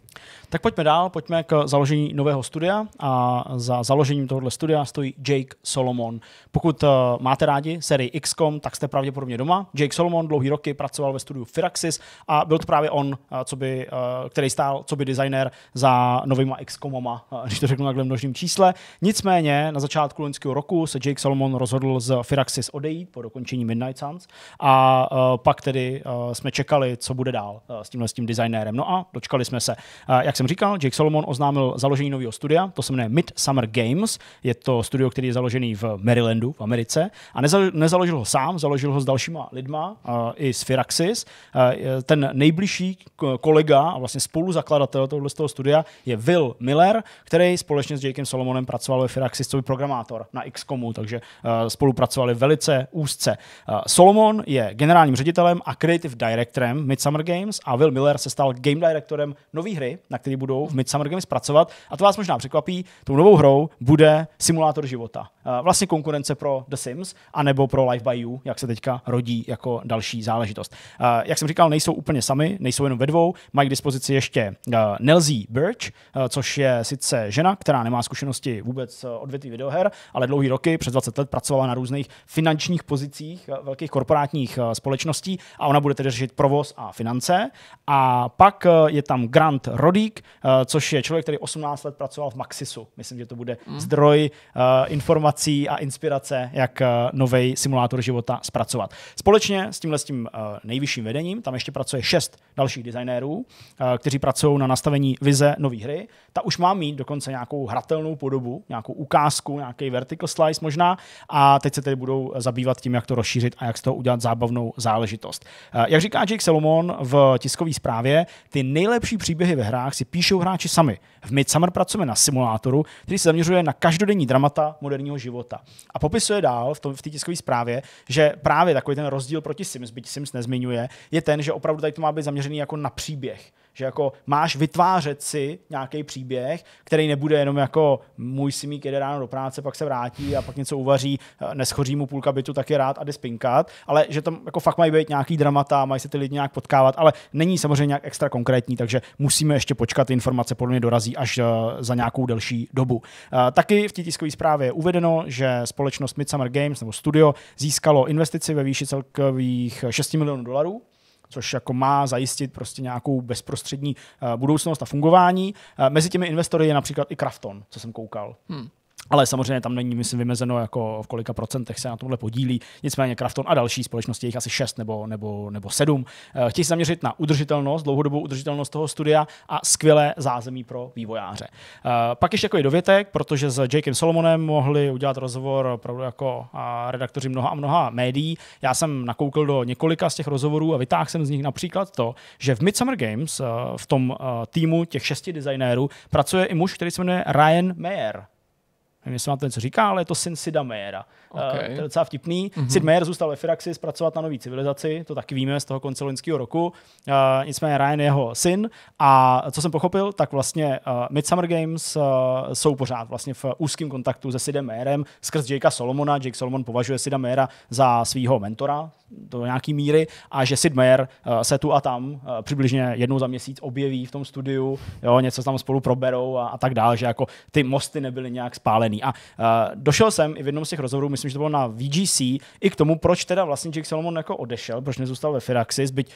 Tak pojďme dál, pojďme k založení nového studia a za založením tohoto studia stojí Jake Solomon. Pokud eh, máte rádi sérii XCOM, tak jste pravděpodobně doma. Jake Solomon dlouhý roky pracoval ve studiu Firaxis a byl to právě on, eh, co by, eh, který stál, co by designer za novýma XCOMoma, když to řeknu takhle množným čísle. Nicméně na začátku loňského roku se Jake Solomon rozhodl z Firaxis odejít po dokončení Midnight Suns a uh, pak tedy eh, jsme čekali, co bude dál eh, s tímhle s tím designérem. No a dočkali jsme se. Jak jsem říkal, Jake Solomon oznámil založení nového studia, to se jmenuje Mid Summer Games. Je to studio, který je založený v Marylandu v Americe a nezaložil ho sám, založil ho s dalšíma lidma i s Firaxis. Ten nejbližší kolega a vlastně spoluzakladatel tohoto toho studia je Will Miller, který společně s Jakem Solomonem pracoval ve Firaxis, co by programátor na XCOMu, takže spolupracovali velice úzce. Solomon je generálním ředitelem a creative directorem Midsummer Games a Will Miller se stal game directorem nové hry, na který budou v Midsummer Games pracovat. A to vás možná překvapí, tou novou hrou bude simulátor života. Eh, vlastně konkurence pro The Sims anebo pro Life by You, jak se teďka rodí jako další záležitost. Eh, jak jsem říkal, nejsou úplně sami, nejsou jenom ve dvou, mají k dispozici ještě eh, Nelzy Birch, což je sice žena, která nemá zkušenosti vůbec odvětví videoher, ale dlouhý roky, přes 20 let pracovala na různých finančních pozicích velkých korporátních společností a ona bude tedy řešit provoz a finance. A pak eh, je tam Grant Rodík, eh, což je člověk, který 18 let pracoval v Maxisu. Myslím, že to bude hmm. zdroj eh, informací a inspirace, jak nový simulátor života zpracovat. Společně s tímhle s tím nejvyšším vedením, tam ještě pracuje šest dalších designérů, kteří pracují na nastavení vize nové hry. Ta už má mít dokonce nějakou hratelnou podobu, nějakou ukázku, nějaký vertical slice možná. A teď se tedy budou zabývat tím, jak to rozšířit a jak z toho udělat zábavnou podobnou záležitost. Eh, jak říká Jake Salomon v tiskové zprávě, ty nejlepší příběhy ve hrách si píšou hráči sami. V Midsummer pracujeme na simulátoru, který se zaměřuje na každodenní dramata moderního života. A popisuje dál v, tom, v té tiskové zprávě, že právě takový ten rozdíl proti Sims, byť Sims nezmiňuje, je ten, že opravdu tady to má být zaměřený jako na příběh. Že jako máš vytvářet si nějaký příběh, který nebude jenom jako můj simík jede ráno do práce, pak se vrátí a pak něco uvaří, eh, neschoří mu půlka bytu, tak je rád a jde spinkat, ale že tam jako fakt mají být nějaký dramata, mají se ty lidi nějak potkávat, ale není samozřejmě nějak extra konkrétní, takže musíme ještě počkat, informace podle mě dorazí až eh, za nějakou delší dobu. Eh, taky v té tiskové zprávě je uvedeno, že společnost Midsummer Games nebo studio získalo investici ve výši celkových 6 milionů dolarů což jako má zajistit prostě nějakou bezprostřední eh, budoucnost a fungování. Eh, mezi těmi investory je například i Krafton, co jsem koukal. Hmm ale samozřejmě tam není, myslím, vymezeno, jako v kolika procentech se na tomhle podílí. Nicméně Krafton a další společnosti, jich asi šest nebo, nebo, nebo sedm. Eh, chtějí zaměřit na udržitelnost, dlouhodobou udržitelnost toho studia a skvělé zázemí pro vývojáře. Eh, pak ještě jako dovětek, protože s Jakem Solomonem mohli udělat rozhovor opravdu jako redaktoři mnoha a mnoha médií. Já jsem nakoukl do několika z těch rozhovorů a vytáhl jsem z nich například to, že v Midsummer Games eh, v tom týmu těch šesti designérů pracuje i muž, který se jmenuje Ryan Mayer nevím, jestli vám to něco říká, ale je to syn Sida Mayera. Eh, okay. Uh, to je docela vtipný. Mm-hmm. Sid Mayer zůstal ve Firaxis pracovat na nový civilizaci, to taky víme z toho konce loňského roku. Uh, nicméně Ryan je jeho syn a co jsem pochopil, tak vlastně uh, Midsummer Games uh, jsou pořád vlastně v úzkém kontaktu se Sidem Mayerem skrz Jakea Solomona. Jake Solomon považuje Sida Mayera za svého mentora do nějaký míry a že Sid Mayer uh, se tu a tam uh, přibližně jednou za měsíc objeví v tom studiu, jo, něco tam spolu proberou a, a tak dále, že jako ty mosty nebyly nějak spáleny upravený. A uh, došel jsem i v jednom z těch rozhovorů, myslím, že to bylo na VGC, i k tomu, proč teda vlastně Jake Solomon jako odešel, proč nezůstal ve Firaxis, byť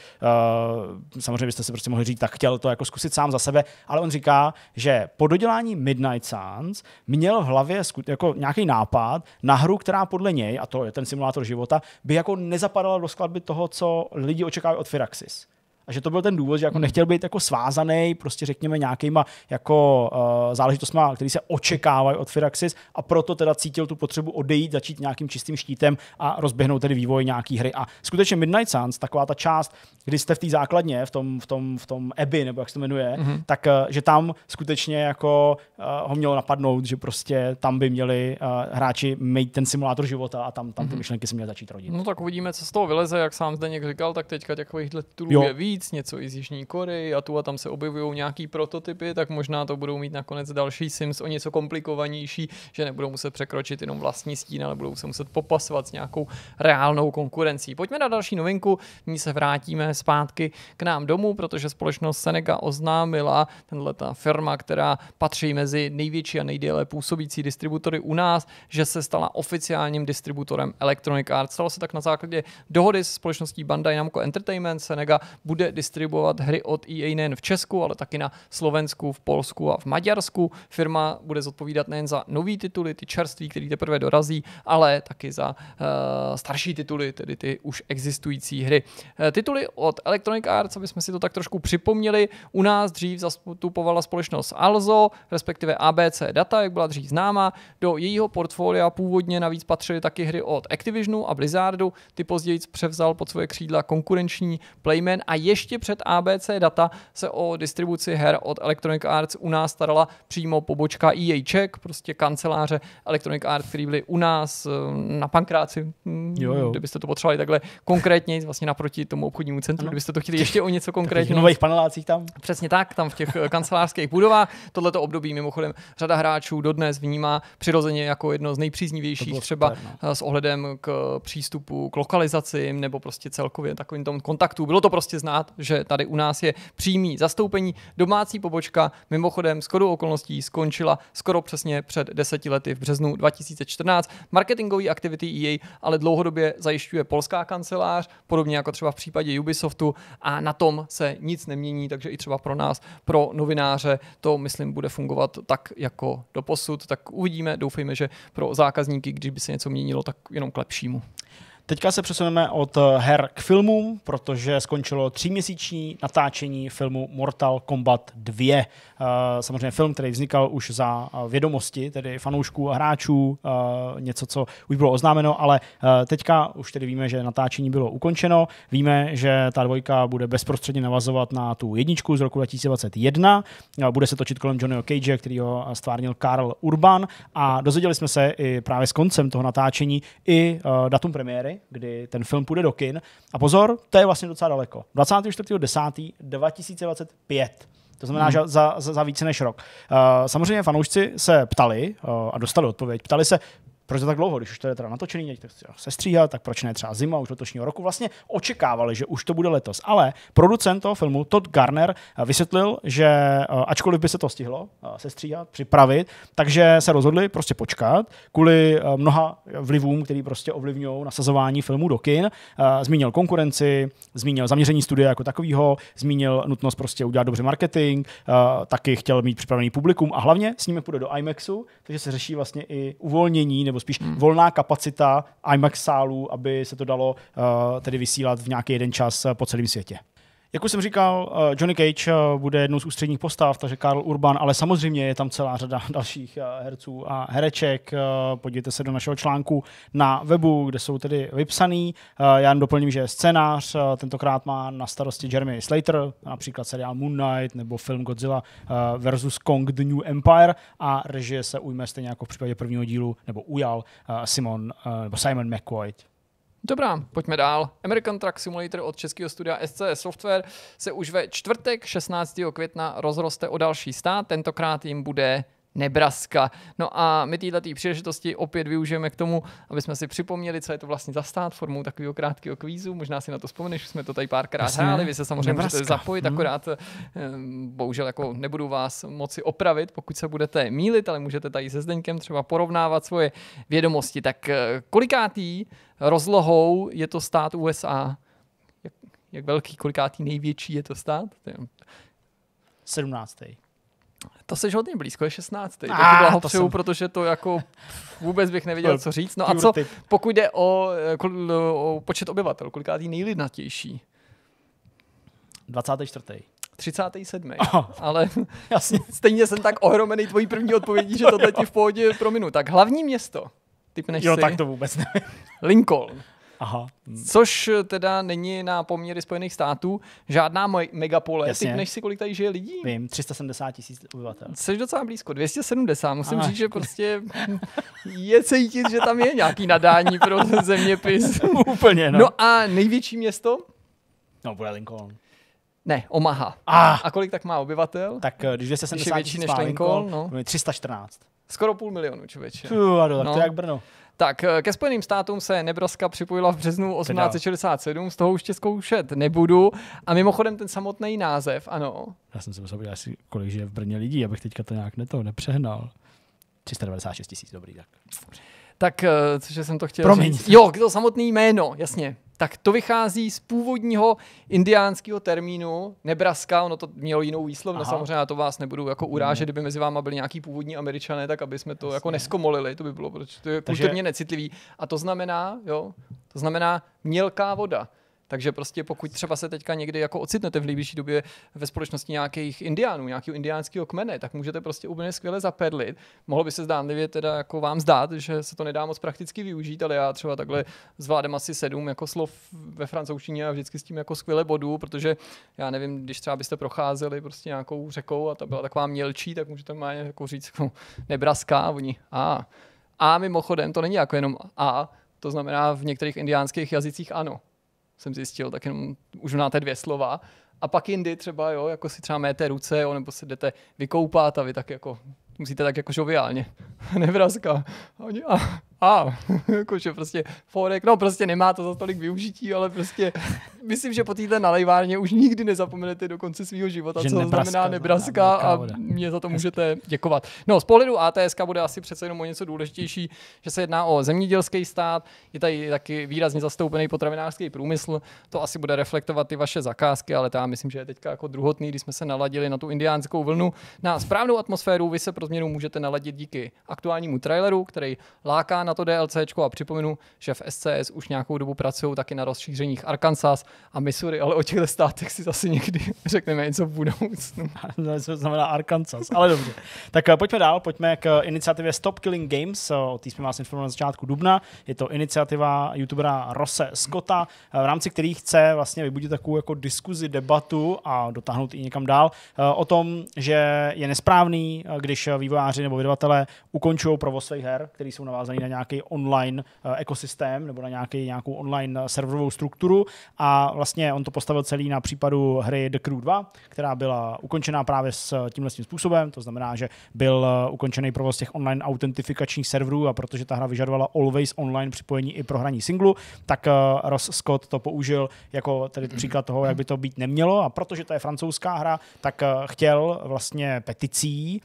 uh, samozřejmě byste si prostě mohli říct, tak chtěl to jako zkusit sám za sebe, ale on říká, že po dodělání Midnight Suns měl v hlavě jako nějaký nápad na hru, která podle něj, a to je ten simulátor života, by jako nezapadala do skladby toho, co lidi očekávají od Firaxis a že to byl ten důvod, že jako nechtěl být jako svázaný, prostě řekněme nějakýma jako uh, záležitostma, které se očekávají od Firaxis a proto teda cítil tu potřebu odejít, začít nějakým čistým štítem a rozběhnout tedy vývoj nějaký hry. A skutečně Midnight Suns, taková ta část, kdy jste v té základně, v tom, v tom, v tom EBI, nebo jak se to jmenuje, mm-hmm. tak uh, že tam skutečně jako uh, ho mělo napadnout, že prostě tam by měli uh, hráči mít ten simulátor života a tam, tam ty mm-hmm. myšlenky se měly začít rodit.
No tak uvidíme, co z toho vyleze, jak sám zde někdo říkal, tak teďka takových titulů je víc víc, něco i z Jižní Koreji a tu a tam se objevují nějaký prototypy, tak možná to budou mít nakonec další Sims o něco komplikovanější, že nebudou muset překročit jenom vlastní stín, ale budou se muset popasovat s nějakou reálnou konkurencí. Pojďme na další novinku, v ní se vrátíme zpátky k nám domů, protože společnost Seneca oznámila, tenhle ta firma, která patří mezi největší a nejdéle působící distributory u nás, že se stala oficiálním distributorem Electronic Arts. Stalo se tak na základě dohody se společností Bandai Namco Entertainment. Senega bude bude distribuovat hry od EA nejen v Česku, ale taky na Slovensku, v Polsku a v Maďarsku. Firma bude zodpovídat nejen za nový tituly, ty čerství, které teprve dorazí, ale taky za uh, starší tituly, tedy ty už existující hry. Uh, tituly od Electronic Arts, aby jsme si to tak trošku připomněli, u nás dřív zastupovala společnost Alzo, respektive ABC Data, jak byla dřív známa. Do jejího portfolia původně navíc patřily taky hry od Activisionu a Blizzardu, ty později převzal pod svoje křídla konkurenční Playman a je ještě před ABC data se o distribuci her od Electronic Arts u nás starala přímo pobočka EA Czech, prostě kanceláře Electronic Arts, který byly u nás eh, na Pankráci, hm, jo, jo. kdybyste to potřebovali takhle konkrétně, vlastně naproti tomu obchodnímu centru, ano. kdybyste to chtěli ještě o něco konkrétně. V nových panelácích tam? Přesně tak, tam v těch eh, kancelářských budovách. Tohleto období mimochodem řada hráčů dodnes vnímá přirozeně jako jedno z nejpříznivějších třeba super, no. Eh, s ohledem k přístupu k lokalizacím nebo prostě celkově takovým tom kontaktu. Bylo to prostě zná rád, že tady u nás je přímý zastoupení. Domácí pobočka mimochodem s kodou okolností skončila skoro přesně před deseti lety v březnu 2014. Marketingový aktivity EA ale dlouhodobě zajišťuje polská kancelář, podobně jako třeba v případě Ubisoftu a na tom se nic nemění, takže i třeba pro nás, pro novináře, to myslím bude fungovat tak jako doposud. Tak uvidíme, doufejme, že pro zákazníky, když by se něco měnilo, tak jenom k lepšímu.
Teďka se přesuneme od eh, her k filmům, protože skončilo tříměsíční natáčení filmu Mortal Kombat 2. Eh, samozřejmě film, který vznikal už za eh, vědomosti, tedy fanoušků a hráčů, něco, co už bylo oznámeno, ale teďka už tedy víme, že natáčení bylo ukončeno. Víme, že ta dvojka bude bezprostředně navazovat na tu jedničku z roku 2021. Bude se točit kolem Johnnyho Cage, který ho stvárnil Karl Urban a dozvěděli jsme se i právě s koncem toho natáčení i datum premiéry kdy ten film půjde do kin. A pozor, to je vlastně docela daleko. 24.10.2025. To znamená, mhm. že za, za, za více než rok. Uh, samozřejmě fanoušci se ptali uh, a dostali odpověď. Ptali se, proč to tak dlouho, když už to je teda natočený, teď se sestříhat, tak proč ne třeba zima už letošního roku. Vlastně očekávali, že už to bude letos. Ale producent toho filmu Todd Garner vysvětlil, že eh, ačkoliv by se to stihlo eh, sestříhat, připravit, takže se rozhodli prostě počkat kvůli eh, mnoha vlivům, který prostě ovlivňují nasazování filmu do kin. Zmínil konkurenci, zmínil zaměření studia jako takového, zmínil nutnost prostě udělat dobře marketing, taky chtěl mít připravený publikum a hlavně s nimi půjde do IMAXu, takže se řeší vlastně i uvolnění nebo nebo spíš hmm. volná kapacita IMAX sálů, aby se to dalo uh, tedy vysílat v nějaký jeden čas eh, po celém světě. Jak už jsem říkal, eh, Johnny Cage eh, bude jednou z ústředních postav, takže Karl Urban, ale samozřejmě je tam celá řada dalších eh, herců a hereček. Podívejte se do našeho článku na webu, kde jsou tedy vypsaný. Já jen doplním, že scénář tentokrát má na starosti Jeremy Slater, například seriál Moon Knight nebo film Godzilla versus Kong The New Empire a režie se ujme stejně jako v případě prvního dílu, nebo ujal Simon, nebo Simon McQuoid.
Dobrá, pojďme dál. American Truck Simulator od českého studia SC Software se už ve čtvrtek 16. května rozroste o další stát. Tentokrát jim bude Nebraska. No a my této příležitosti opět využijeme k tomu, aby jsme si připomněli, co je to vlastně za stát formou takového krátkého kvízu. Možná si na to vzpomeneš, jsme to tady párkrát hráli, vy se samozřejmě Nebraska. můžete zapojit, hmm. akorát eh, bohužel jako nebudu vás moci opravit, pokud se budete mílit, ale můžete tady se Zdeňkem třeba porovnávat svoje vědomosti. Tak eh, kolikátý rozlohou je to stát USA? Jak, jak velký, kolikátý největší je to stát? 17. To jsi hodně blízko, je 16. A, ah, blahopřeju, jsem... protože to jako vůbec bych nevěděl, co říct. No a co, pokud jde o, eh, eh, o počet obyvatel, kolikátý nejlidnatější? 24. 37. Oh, Ale Jasně. stejně jsem tak ohromený tvojí první odpovědí, že to ti v pohodě prominu. Tak hlavní město, typneš Jo, si. tak to vůbec nevím. Lincoln. Aha. Což eh, teda není na poměry Spojených států žádná megapole. Jasně. Typ, než si kolik tady žije lidí? Vím, 370 tisíc obyvatel. Jsi docela blízko, 270. Musím Aha. říct, že prostě je cítit, že tam je nějaký nadání pro zeměpis. Úplně, no. No a největší město? No, bude Lincoln. Ne, Omaha. Ah. A kolik tak má obyvatel? Tak eh, když je tisíc než Lincoln, Lincoln no.
314.
Skoro půl milionu, člověče. Fuh, no. to je no. jak Brno. Tak eh, ke Spojeným státům se Nebraska připojila v březnu 1867, z toho už tě zkoušet nebudu. A mimochodem ten samotný název, ano.
Já jsem si musel podívat, kolik žije v Brně lidí, abych teďka to nějak neto nepřehnal. 396 tisíc, dobrý, tak.
Tak, eh, cože jsem to chtěl Promiň. Říct. Jo, to samotné jméno, jasně tak to vychází z původního indiánského termínu Nebraska, ono to mělo jinou výslovnost, samozřejmě já to vás nebudu jako urážet, hmm. kdyby mezi váma byli nějaký původní američané, tak aby jsme to Jasně. jako neskomolili, to by bylo, protože to je Takže... kulturně necitlivý. A to znamená, jo, to znamená mělká voda. Takže prostě pokud třeba se teďka někdy jako ocitnete v nejbližší době ve společnosti nějakých indiánů, nějakého indiánského kmene, tak můžete prostě úplně skvěle zapedlit. Mohlo by se zdánlivě teda jako vám zdát, že se to nedá moc prakticky využít, ale já třeba takhle zvládám asi sedm jako slov ve francouzštině a vždycky s tím jako skvěle bodu, protože já nevím, když třeba byste procházeli prostě nějakou řekou a ta byla taková mělčí, tak můžete má jako říct jako nebraská, oni a. A mimochodem to není jako jenom a, to znamená v některých indiánských jazycích ano jsem zjistil, tak jenom už znáte dvě slova. A pak jindy třeba, jo, jako si třeba méte ruce, jo, nebo se jdete vykoupat a vy tak jako musíte tak jako žoviálně. Nevrazka. A, oni, a ah a, jakože prostě forek, no prostě nemá to za tolik využití, ale prostě myslím, že po této nalejvárně už nikdy nezapomenete do konce svého života, že co nebraska, znamená nebraska a mě za to můžete děkovat. No, z pohledu ATS bude asi přece jenom o něco důležitější, že se jedná o zemědělský stát, je tady taky výrazně zastoupený potravinářský průmysl, to asi bude reflektovat ty vaše zakázky, ale já myslím, že je teďka jako druhotný, když jsme se naladili na tu indiánskou vlnu. Na správnou atmosféru vy se pro změnu můžete naladit díky aktuálnímu traileru, který láká na to DLCčko a připomenu, že v SCS už nějakou dobu pracují taky na rozšířeních Arkansas a Missouri, ale o těchto státech si zase někdy řekneme něco
v budoucnu. No, to znamená Arkansas, ale dobře. tak eh, pojďme dál, pojďme k eh, iniciativě Stop Killing Games, eh, o té jsme vás informovali na začátku dubna. Je to iniciativa youtubera Rose Scotta, v rámci kterých chce vlastně vybudit takovou jako diskuzi, debatu a dotáhnout i někam dál o tom, že je nesprávný, když vývojáři nebo vydavatelé ukončují provoz svých her, které jsou navázané na nějaké nějaký online eh, ekosystém nebo na nějaký, nějakou online eh, serverovou strukturu a vlastně on to postavil celý na případu hry The Crew 2, která byla ukončená právě s eh, tímhle tím způsobem, to znamená, že byl ukončený provoz těch online autentifikačních serverů a protože ta hra vyžadovala always online připojení i pro hraní singlu, tak Ross Scott to použil jako tedy příklad toho, jak by to být nemělo a protože to je francouzská hra, tak chtěl vlastně peticí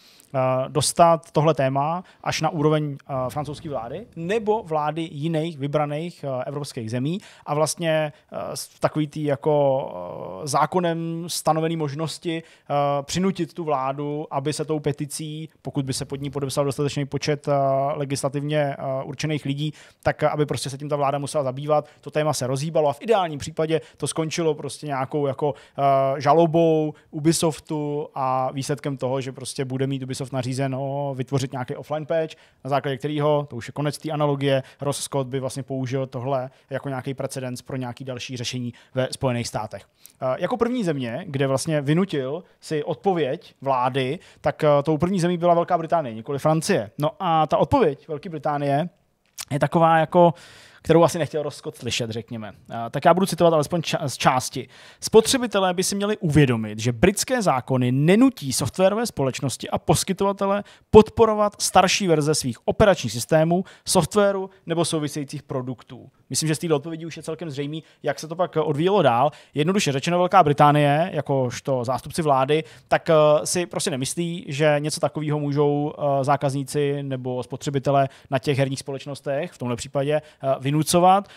dostat tohle téma až na úroveň francouzské vlády, nebo vlády jiných vybraných eh, evropských zemí a vlastně v eh, takový tý jako eh, zákonem stanovený možnosti přinutit tu vládu, aby se tou peticí, pokud by se pod ní podepsal dostatečný počet legislativně určených lidí, tak aby prostě se tím ta vláda musela zabývat. To téma se rozhýbalo a v ideálním případě to skončilo prostě nějakou jako žalobou Ubisoftu a výsledkem toho, že prostě bude mít Ubisoft nařízeno vytvořit nějaký offline patch, na základě kterého, to už je konec konec té analogie, Ross Scott by vlastně použil tohle jako nějaký precedens pro nějaký další řešení ve Spojených státech. Eh, jako první země, kde vlastně vynutil si odpověď vlády, tak eh, tou první zemí byla Velká Británie, nikoli Francie. No a ta odpověď Velké Británie je taková jako kterou asi nechtěl Roskot slyšet, řekněme. Tak já budu citovat alespoň z části. Spotřebitelé by si měli uvědomit, že britské zákony nenutí softwarové společnosti a poskytovatele podporovat starší verze svých operačních systémů, softwaru nebo souvisejících produktů. Myslím, že z té odpovědi už je celkem zřejmý, jak se to pak eh, odvíjelo dál. Jednoduše řečeno, Velká Británie, jakožto zástupci vlády, tak eh, si prostě nemyslí, že něco takového můžou eh, zákazníci nebo spotřebitele na těch herních společnostech, v tomhle případě, vynucovat.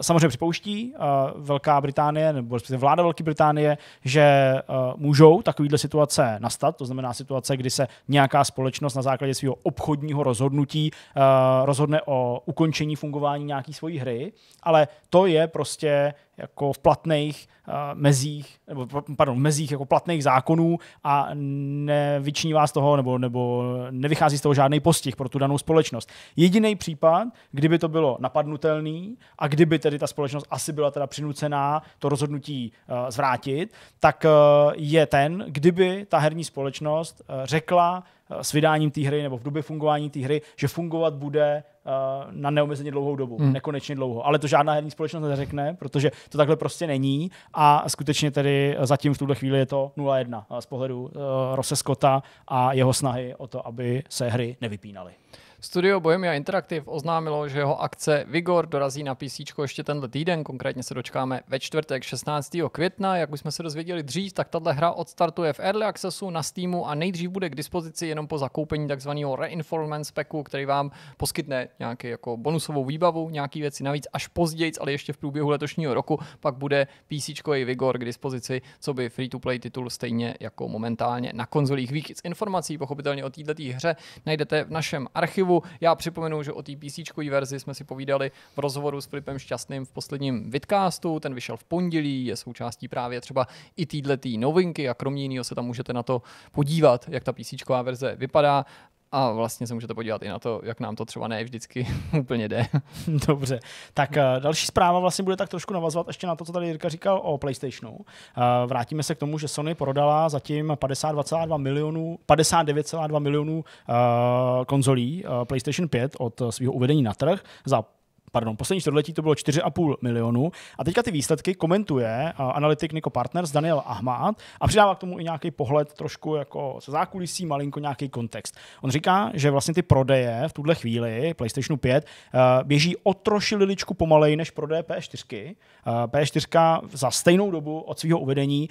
Samozřejmě připouští Velká Británie nebo vláda Velké Británie, že můžou takovýhle situace nastat, to znamená situace, kdy se nějaká společnost na základě svého obchodního rozhodnutí rozhodne o ukončení fungování nějaké svojí hry, ale to je prostě jako v platných uh, mezích, nebo pardon, v mezích jako platných zákonů a nevyčnívá z toho, nebo, nebo nevychází z toho žádný postih pro tu danou společnost. Jediný případ, kdyby to bylo napadnutelný a kdyby tedy ta společnost asi byla teda přinucená to rozhodnutí uh, zvrátit, tak uh, je ten, kdyby ta herní společnost uh, řekla s vydáním té hry nebo v době fungování té hry, že fungovat bude eh, na neomezeně dlouhou dobu, hmm. nekonečně dlouho. Ale to žádná herní společnost neřekne, protože to takhle prostě není a skutečně tedy zatím v tuhle chvíli je to 0-1 eh, z pohledu eh, Rose Scotta a jeho snahy o to, aby se hry nevypínaly. Studio
Bohemia Interactive oznámilo, že jeho akce Vigor dorazí na PC ještě tenhle týden, konkrétně se dočkáme ve čtvrtek 16. května. Jak už jsme se dozvěděli dřív, tak tahle hra odstartuje v Early Accessu na Steamu a nejdřív bude k dispozici jenom po zakoupení takzvaného Reinforcement specu, který vám poskytne nějaký jako bonusovou výbavu, nějaký věci navíc až později, ale ještě v průběhu letošního roku pak bude PC i Vigor k dispozici, co by free-to-play titul stejně jako momentálně na konzolích. Víc informací pochopitelně o této hře najdete v našem archivu archivu. Já připomenu, že o té PC verzi jsme si povídali v rozhovoru s Filipem Šťastným v posledním vidcastu, ten vyšel v pondělí, je součástí právě třeba i týdletý novinky a kromě jiného se tam můžete na to podívat, jak ta PC verze vypadá a vlastně se můžete podívat
i na to, jak nám to třeba ne vždycky úplně jde. Dobře, tak eh, další zpráva vlastně bude tak trošku navazovat ještě na to, co tady Jirka říkal o PlayStationu. Eh, vrátíme se k tomu, že Sony prodala zatím 52,2 milionů, 59,2 milionů eh, konzolí PlayStation 5 od svého uvedení na trh za pardon, poslední čtvrtletí to bylo 4,5 milionu. A teďka ty výsledky komentuje eh, analytik Niko Partners Daniel Ahmad a přidává k tomu i nějaký pohled trošku jako se zákulisí, malinko nějaký kontext. On říká, že vlastně ty prodeje v tuhle chvíli PlayStation 5 eh, běží o troši liličku pomalej než prodeje P4. Eh, P4 za stejnou dobu od svého uvedení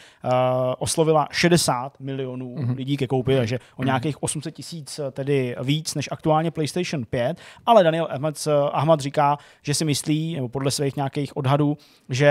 oslovila 60 milionů mm-hmm. lidí ke koupi, takže o mhm. nějakých 800 tisíc tedy víc než aktuálně PlayStation 5, ale Daniel Ahmad říká, že si myslí, nebo podle svých nějakých odhadů, že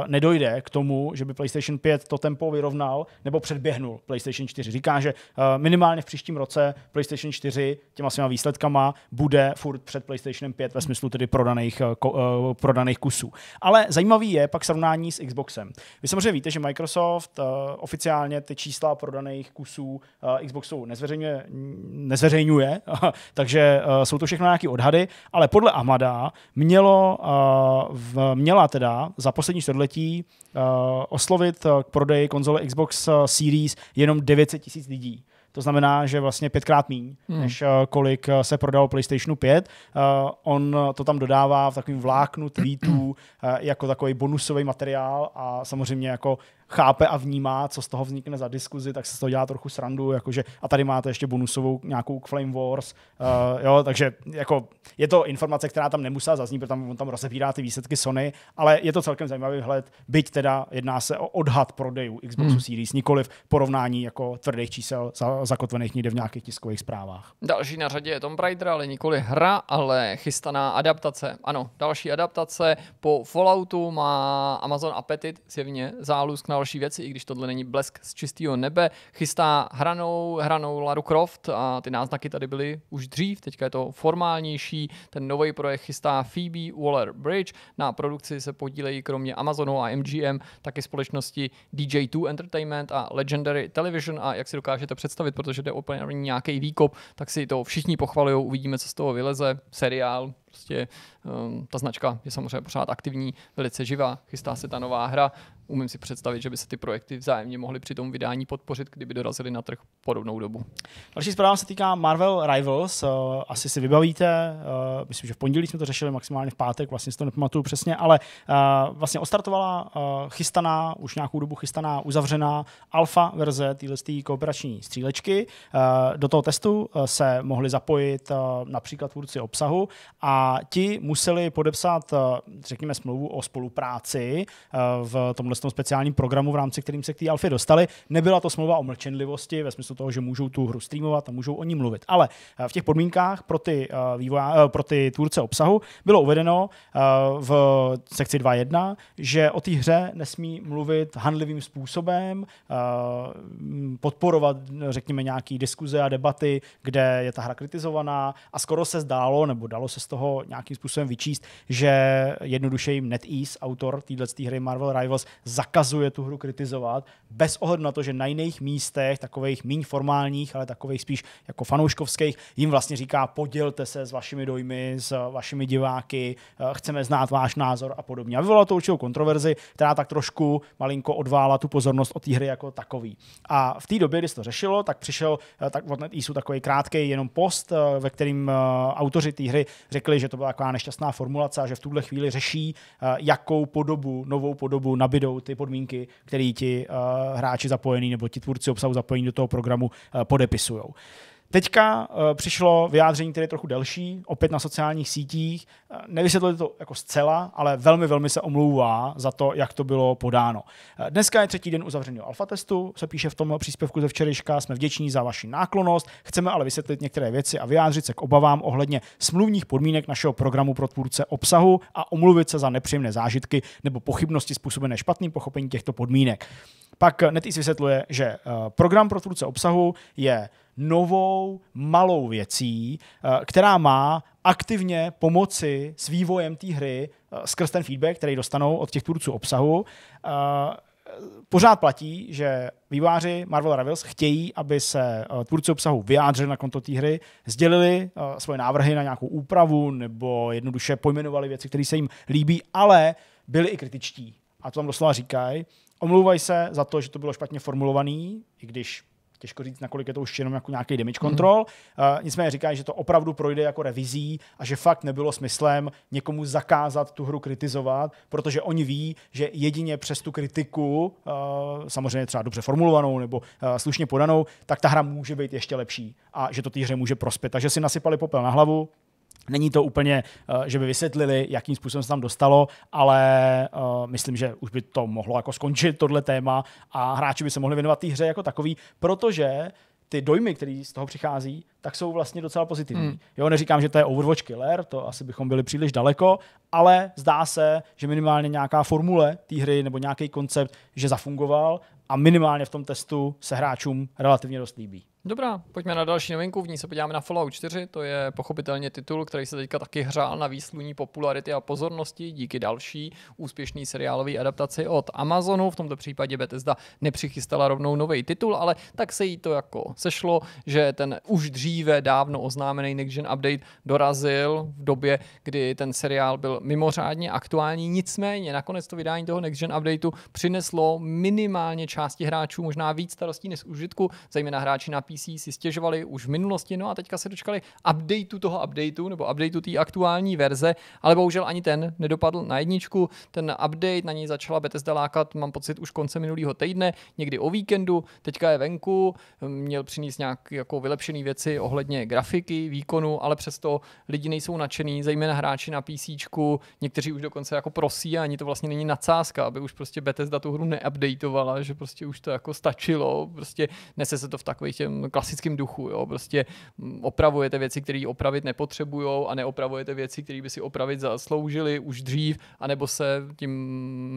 uh, nedojde k tomu, že by PlayStation 5 to tempo vyrovnal nebo předběhnul PlayStation 4. Říká, že uh, minimálně v příštím roce PlayStation 4 těma svýma výsledkama bude furt před PlayStationem 5 ve smyslu tedy prodaných, uh, prodaných kusů. Ale zajímavý je pak srovnání s Xboxem. Vy samozřejmě víte, že Microsoft uh, oficiálně ty čísla prodaných kusů uh, Xboxu nezveřejňuje, nezveřejňuje takže uh, jsou to všechno nějaké odhady, ale podle Amada mělo, eh, v, měla teda za poslední čtvrtletí eh, oslovit eh, k prodeji konzole Xbox Series jenom 900 tisíc lidí. To znamená, že vlastně pětkrát méně, hmm. než kolik se prodalo PlayStationu 5. Uh, on to tam dodává v takovým vláknu tweetů uh, jako takový bonusový materiál a samozřejmě jako chápe a vnímá, co z toho vznikne za diskuzi, tak se z toho dělá trochu srandu, jakože, a tady máte ještě bonusovou nějakou k Flame Wars, uh, jo, takže jako je to informace, která tam nemusela zaznít, protože tam, on tam rozebírá ty výsledky Sony, ale je to celkem zajímavý hled, byť teda jedná se o odhad prodejů Xboxu hmm. Series, v porovnání jako tvrdých čísel za, zakotvených někde v nějakých tiskových zprávách. Další
na řadě je Tomb Raider, ale nikoli hra, ale chystaná adaptace. Ano, další adaptace. Po Falloutu má Amazon Appetit zjevně zálusk na další věci, i když tohle není blesk z čistého nebe. Chystá hranou, hranou Laru Croft a ty náznaky tady byly už dřív, teďka je to formálnější. Ten nový projekt chystá Phoebe Waller-Bridge. Na produkci se podílejí kromě Amazonu a MGM taky společnosti DJ2 Entertainment a Legendary Television a jak si dokážete představit, protože jde úplně nějaký výkop, tak si to všichni pochvalují, uvidíme, co z toho vyleze. Seriál, Prostě um, ta značka je samozřejmě pořád aktivní, velice živá, chystá se ta nová hra. Umím si představit, že by se ty projekty vzájemně mohly při tom vydání
podpořit, kdyby dorazily na trh podobnou dobu. Další zpráva se týká Marvel Rivals. Eh, asi si vybavíte, eh, myslím, že v pondělí jsme to řešili, maximálně v pátek, vlastně si to nepamatuju přesně, ale eh, vlastně ostartovala chystaná, už nějakou dobu chystaná, uzavřená alfa verze téhle kooperační střílečky. Do toho testu se mohli zapojit například tvůrci obsahu a a ti museli podepsat, eh, řekněme, smlouvu o spolupráci eh, v tomhle speciálním programu, v rámci kterým se k té Alfě dostali. Nebyla to smlouva o mlčenlivosti ve smyslu toho, že můžou tu hru streamovat a můžou o ní mluvit. Ale eh, v těch podmínkách pro ty, vývoja, pro ty tvůrce obsahu bylo uvedeno v sekci 2.1, že o té hře nesmí mluvit handlivým způsobem, podporovat, řekněme, nějaké diskuze a debaty, kde je ta hra kritizovaná a skoro se zdálo, nebo dalo se z toho nějakým způsobem vyčíst, že jednoduše jim NetEase, autor téhle hry Marvel Rivals, zakazuje tu hru kritizovat, bez ohledu na to, že na jiných místech, takových méně formálních, ale takových spíš jako fanouškovských, jim vlastně říká, podělte se s vašimi dojmy, s vašimi diváky, eh, chceme znát váš názor a podobně. A vyvolalo to určitou kontroverzi, která tak trošku malinko odvála tu pozornost od té hry jako takový. A v té době, kdy se to řešilo, tak přišel eh, tak od NetEase takový krátký jenom post, eh, ve kterým autoři té hry řekli, že že to byla taková nešťastná formulace a že v tuhle chvíli řeší, eh, jakou podobu, novou podobu nabidou ty podmínky, které ti eh, hráči zapojení nebo ti tvůrci obsahu zapojení do toho programu eh, podepisují. Teďka uh, přišlo vyjádření, které je trochu delší, opět na sociálních sítích. Uh, nevysvětlili to jako zcela, ale velmi, velmi se omlouvá za to, jak to bylo podáno. Eh, dneska je třetí den uzavřeného alfa testu, se píše v tom příspěvku ze včerejška. Jsme vděční za vaši náklonost, chceme ale vysvětlit některé věci a vyjádřit se k obavám ohledně smluvních podmínek našeho programu pro tvůrce obsahu a omluvit se za nepříjemné zážitky nebo pochybnosti způsobené špatným pochopením těchto podmínek. Pak NetEase vysvětluje, že program pro tvůrce obsahu je novou, malou věcí, eh, která má aktivně pomoci s vývojem té hry eh, skrz ten feedback, který dostanou od těch tvůrců obsahu. Eh, pořád platí, že výváři Marvel Rivals chtějí, aby se tvůrci obsahu vyjádřili na konto té hry, sdělili svoje návrhy na nějakou úpravu nebo jednoduše pojmenovali věci, které se jim líbí, ale byli i kritičtí. A to tam doslova říkají. Omlouvají se za to, že to bylo špatně formulované, i když Těžko říct, nakolik je to už jenom jako nějaký damage control. Mm-hmm. Uh, nicméně říkají, že to opravdu projde jako revizí a že fakt nebylo smyslem někomu zakázat tu hru kritizovat, protože oni ví, že jedině přes tu kritiku, uh, samozřejmě třeba dobře formulovanou nebo uh, slušně podanou, tak ta hra může být ještě lepší a že to té hře může prospět. Takže si nasypali popel na hlavu, Není to úplně, eh, že by vysvětlili, jakým způsobem se tam dostalo, ale eh, myslím, že už by to mohlo jako skončit tohle téma a hráči by se mohli věnovat té hře jako takový, protože ty dojmy, které z toho přichází, tak jsou vlastně docela pozitivní. Mm. Jo, neříkám, že to je Overwatch killer, to asi bychom byli příliš daleko, ale zdá se, že minimálně nějaká formule té hry nebo nějaký koncept, že zafungoval a minimálně v tom testu se hráčům relativně dost líbí.
Dobrá, pojďme na další novinku, v ní se podíváme na Fallout 4, to je pochopitelně titul, který se teďka taky hrál na výsluní popularity a pozornosti díky další úspěšné seriálové adaptaci od Amazonu, v tomto případě Bethesda nepřichystala rovnou nový titul, ale tak se jí to jako sešlo, že ten už dříve dávno oznámený Next Gen Update dorazil v době, kdy ten seriál byl mimořádně aktuální, nicméně nakonec to vydání toho Next Gen Updateu přineslo minimálně části hráčů možná víc starostí než užitku, zejména hráči na PC si stěžovali už v minulosti, no a teďka se dočkali updateu toho updateu, nebo updateu té aktuální verze, ale bohužel ani ten nedopadl na jedničku. Ten update na něj začala Bethesda lákat, mám pocit, už konce minulého týdne, někdy o víkendu, teďka je venku, měl přinést nějak jako vylepšené věci ohledně grafiky, výkonu, ale přesto lidi nejsou nadšený, zejména hráči na PC, někteří už dokonce jako prosí a ani to vlastně není nadsázka, aby už prostě Bethesda tu hru neupdateovala, že prostě už to jako stačilo, prostě nese se to v takových těm klasickém duchu. Jo? Prostě mm, opravujete věci, které opravit nepotřebujou a neopravujete věci, které by si opravit zasloužili už dřív, anebo se tím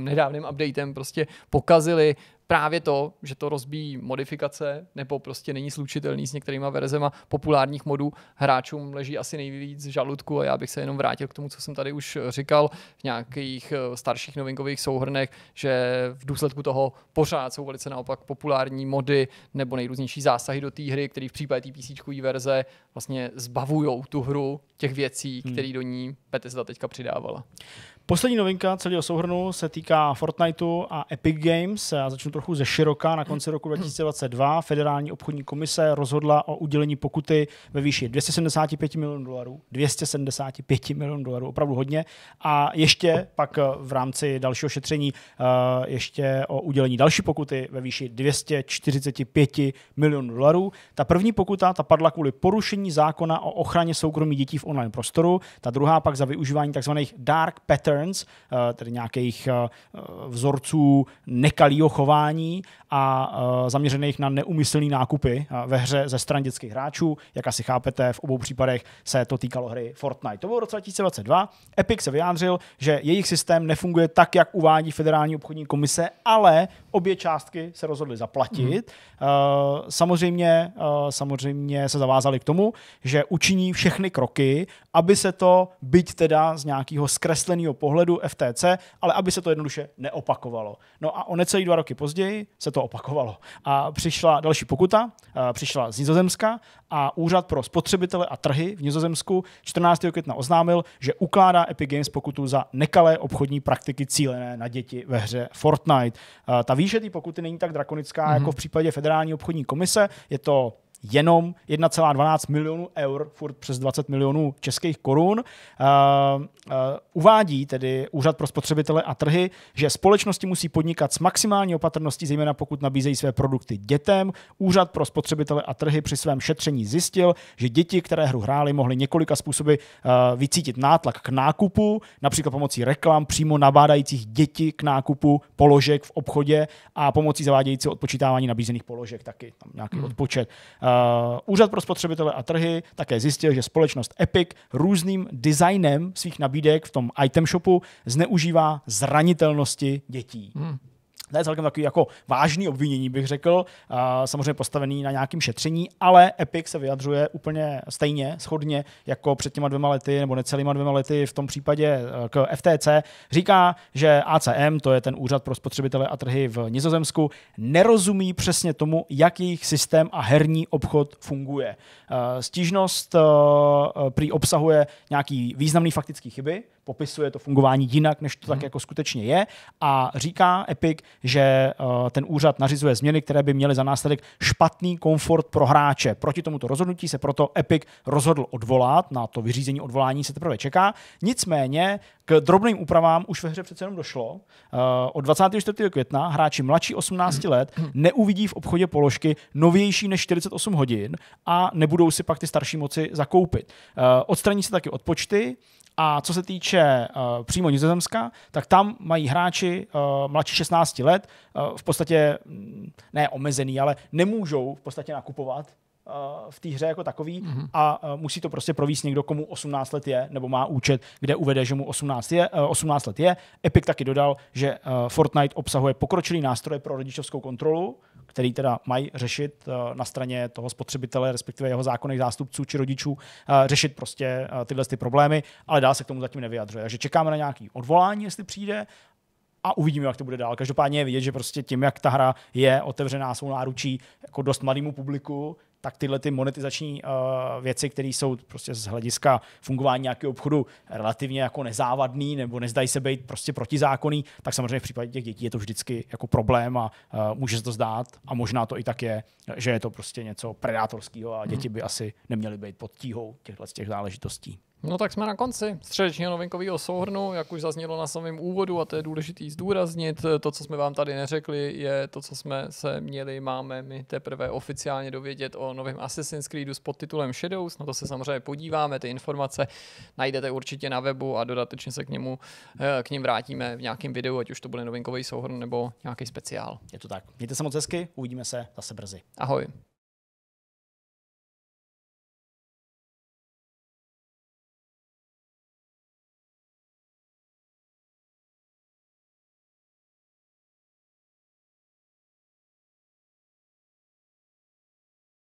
nedávným updatem prostě pokazili právě to, že to rozbíjí modifikace nebo prostě není slučitelný s některýma verzema populárních modů, hráčům leží asi nejvíc žaludku a já bych se jenom vrátil k tomu, co jsem tady už říkal v nějakých eh, starších novinkových souhrnech, že v důsledku toho pořád jsou velice naopak populární mody nebo nejrůznější zásahy do té hry, které v případě té PC verze vlastně zbavují tu hru těch věcí, hmm. které do ní Bethesda teďka přidávala.
Poslední novinka celého souhrnu se týká Fortniteu a Epic Games. Já začnu trochu ze široka. Na konci roku 2022 Federální obchodní komise rozhodla o udělení pokuty ve výši 275 milionů dolarů. 275 milionů dolarů, opravdu hodně. A ještě pak eh, v rámci dalšího šetření eh, ještě o udělení další pokuty ve výši 245 milionů dolarů. Ta první pokuta ta padla kvůli porušení zákona o ochraně soukromí dětí v online prostoru, ta druhá pak za využívání tzv. dark pattern patterns, eh, tedy nějakých eh, vzorců nekalýho chování a eh, zaměřených na neumyslné nákupy ve hře ze stran dětských hráčů. Jak asi chápete, v obou případech se to týkalo hry Fortnite. To bylo v roce 2022. Epic se vyjádřil, že jejich systém nefunguje tak, jak uvádí Federální obchodní komise, ale obě částky se rozhodly zaplatit. Mm. Samozřejmě, samozřejmě se zavázali k tomu, že učiní všechny kroky, aby se to, byť teda z nějakého zkresleného pohledu, pohledu FTC, ale aby se to jednoduše neopakovalo. No a o necelý dva roky později se to opakovalo. A přišla další pokuta, přišla z Nizozemska a Úřad pro spotřebitele a trhy v Nizozemsku 14. května oznámil, že ukládá Epic Games pokutu za nekalé obchodní praktiky cílené na děti ve hře Fortnite. Ta výše té pokuty není tak drakonická mm-hmm. jako v případě Federální obchodní komise, je to jenom 1,12 milionů eur, furt přes 20 milionů českých korun. Uh, uh, uvádí tedy Úřad pro spotřebitele a trhy, že společnosti musí podnikat s maximální opatrností, zejména pokud nabízejí své produkty dětem. Úřad pro spotřebitele a trhy při svém šetření zjistil, že děti, které hru hrály, mohly několika způsoby uh, vycítit nátlak k nákupu, například pomocí reklam přímo nabádajících děti k nákupu položek v obchodě a pomocí zavádějícího odpočítávání nabízených položek taky, tam nějaký hmm. odpočet. Uh, Eh, Úřad pro spotřebitele a trhy také zjistil, že společnost Epic různým designem svých nabídek v tom item shopu zneužívá zranitelnosti dětí. Hmm. To je celkem takový jako vážný obvinění, bych řekl, samozřejmě postavený na nějakém šetření, ale Epic se vyjadřuje úplně stejně, schodně, jako před těma dvěma lety, nebo necelýma dvěma lety v tom případě e, k FTC. Říká, že ACM, to je ten úřad pro spotřebitele a trhy v Nizozemsku, nerozumí přesně tomu, jak jejich systém a herní obchod funguje. E, stížnost e, prý obsahuje nějaký významný faktický chyby, popisuje to fungování jinak, než to hmm. tak mhm. jako skutečně je. A říká Epic, že uh, ten úřad nařizuje změny, které by měly za následek špatný komfort pro hráče. Proti tomuto rozhodnutí se proto Epic rozhodl odvolat, na to vyřízení odvolání se teprve čeká. Nicméně k drobným úpravám už ve hře přece jenom došlo. Uh, od 24. května hráči mladší 18 let neuvidí v obchodě položky novější než 48 hodin a nebudou si pak ty starší moci zakoupit. Uh, odstraní se taky odpočty, a co se týče uh, přímo Nizozemska, tak tam mají hráči uh, mladší 16 let uh, v podstatě mm, ne omezený, ale nemůžou v podstatě nakupovat v té hře jako takový mm-hmm. a musí to prostě províst někdo, komu 18 let je, nebo má účet, kde uvede, že mu 18, je, 18 let je. Epic taky dodal, že Fortnite obsahuje pokročilý nástroje pro rodičovskou kontrolu, který teda mají řešit eh, na straně toho spotřebitele, respektive jeho zákonných zástupců či rodičů, eh, řešit prostě eh, tyhle ty problémy, ale dál se k tomu zatím nevyjadřuje. Takže čekáme na nějaký odvolání, jestli přijde, a uvidíme, jak to bude dál. Každopádně je vidět, že prostě tím, jak ta hra je otevřená, jsou náručí jako dost malému publiku, tak tyhle ty monetizační uh, věci, které jsou prostě z hlediska fungování nějakého obchodu relativně jako nezávadný nebo nezdají se být prostě protizákonný, tak samozřejmě v případě těch dětí je to vždycky jako problém a uh, může se to zdát a možná to i tak je, že je to prostě něco predátorského a děti mhm. by asi neměly být pod tíhou těchto těch záležitostí.
No tak jsme na konci středečního novinkového souhrnu, jak už zaznělo na samém úvodu a to je důležitý zdůraznit, to, co jsme vám tady neřekli, je to, co jsme se měli, máme my teprve oficiálně dovědět o novém Assassin's Creedu s podtitulem Shadows, na to se samozřejmě podíváme, ty informace najdete určitě na webu a dodatečně se k němu, eh, k ním vrátíme v nějakém videu, ať už to bude novinkový souhrn nebo nějaký speciál. Je to tak.
Mějte se moc hezky, uvidíme se zase brzy. Ahoj.